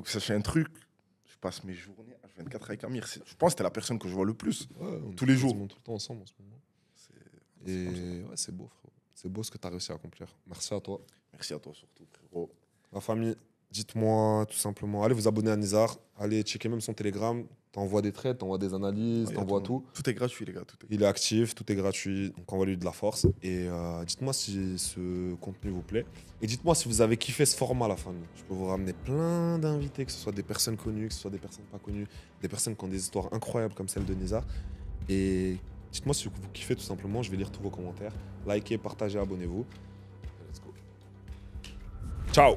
que, ça il un truc passe mes journées à 24 avec Amir. Je pense que c'était la personne que je vois le plus. Tous les jours. est tout le temps ensemble en ce moment. C'est- ouais, beau, frérot. C'est beau ce que tu as réussi à accomplir. Merci à toi. Merci à toi surtout, frérot. La famille, dites-moi tout simplement, allez vous abonner à Nizar, allez checker même son Telegram, t'envoies des traits, t'envoies des analyses, t'envoies tout, tout. est gratuit les gars, tout est Il est actif, tout est gratuit, donc va lui de la force. Et euh, dites-moi si ce contenu vous plaît. Et dites-moi si vous avez kiffé ce format à la fin. Je peux vous ramener plein d'invités, que ce soit des personnes connues, que ce soit des personnes pas connues, des personnes qui ont des histoires incroyables comme celle de Nizar. Et dites-moi si vous kiffez tout simplement, je vais lire tous vos commentaires. Likez, partagez, abonnez-vous. Let's go. Ciao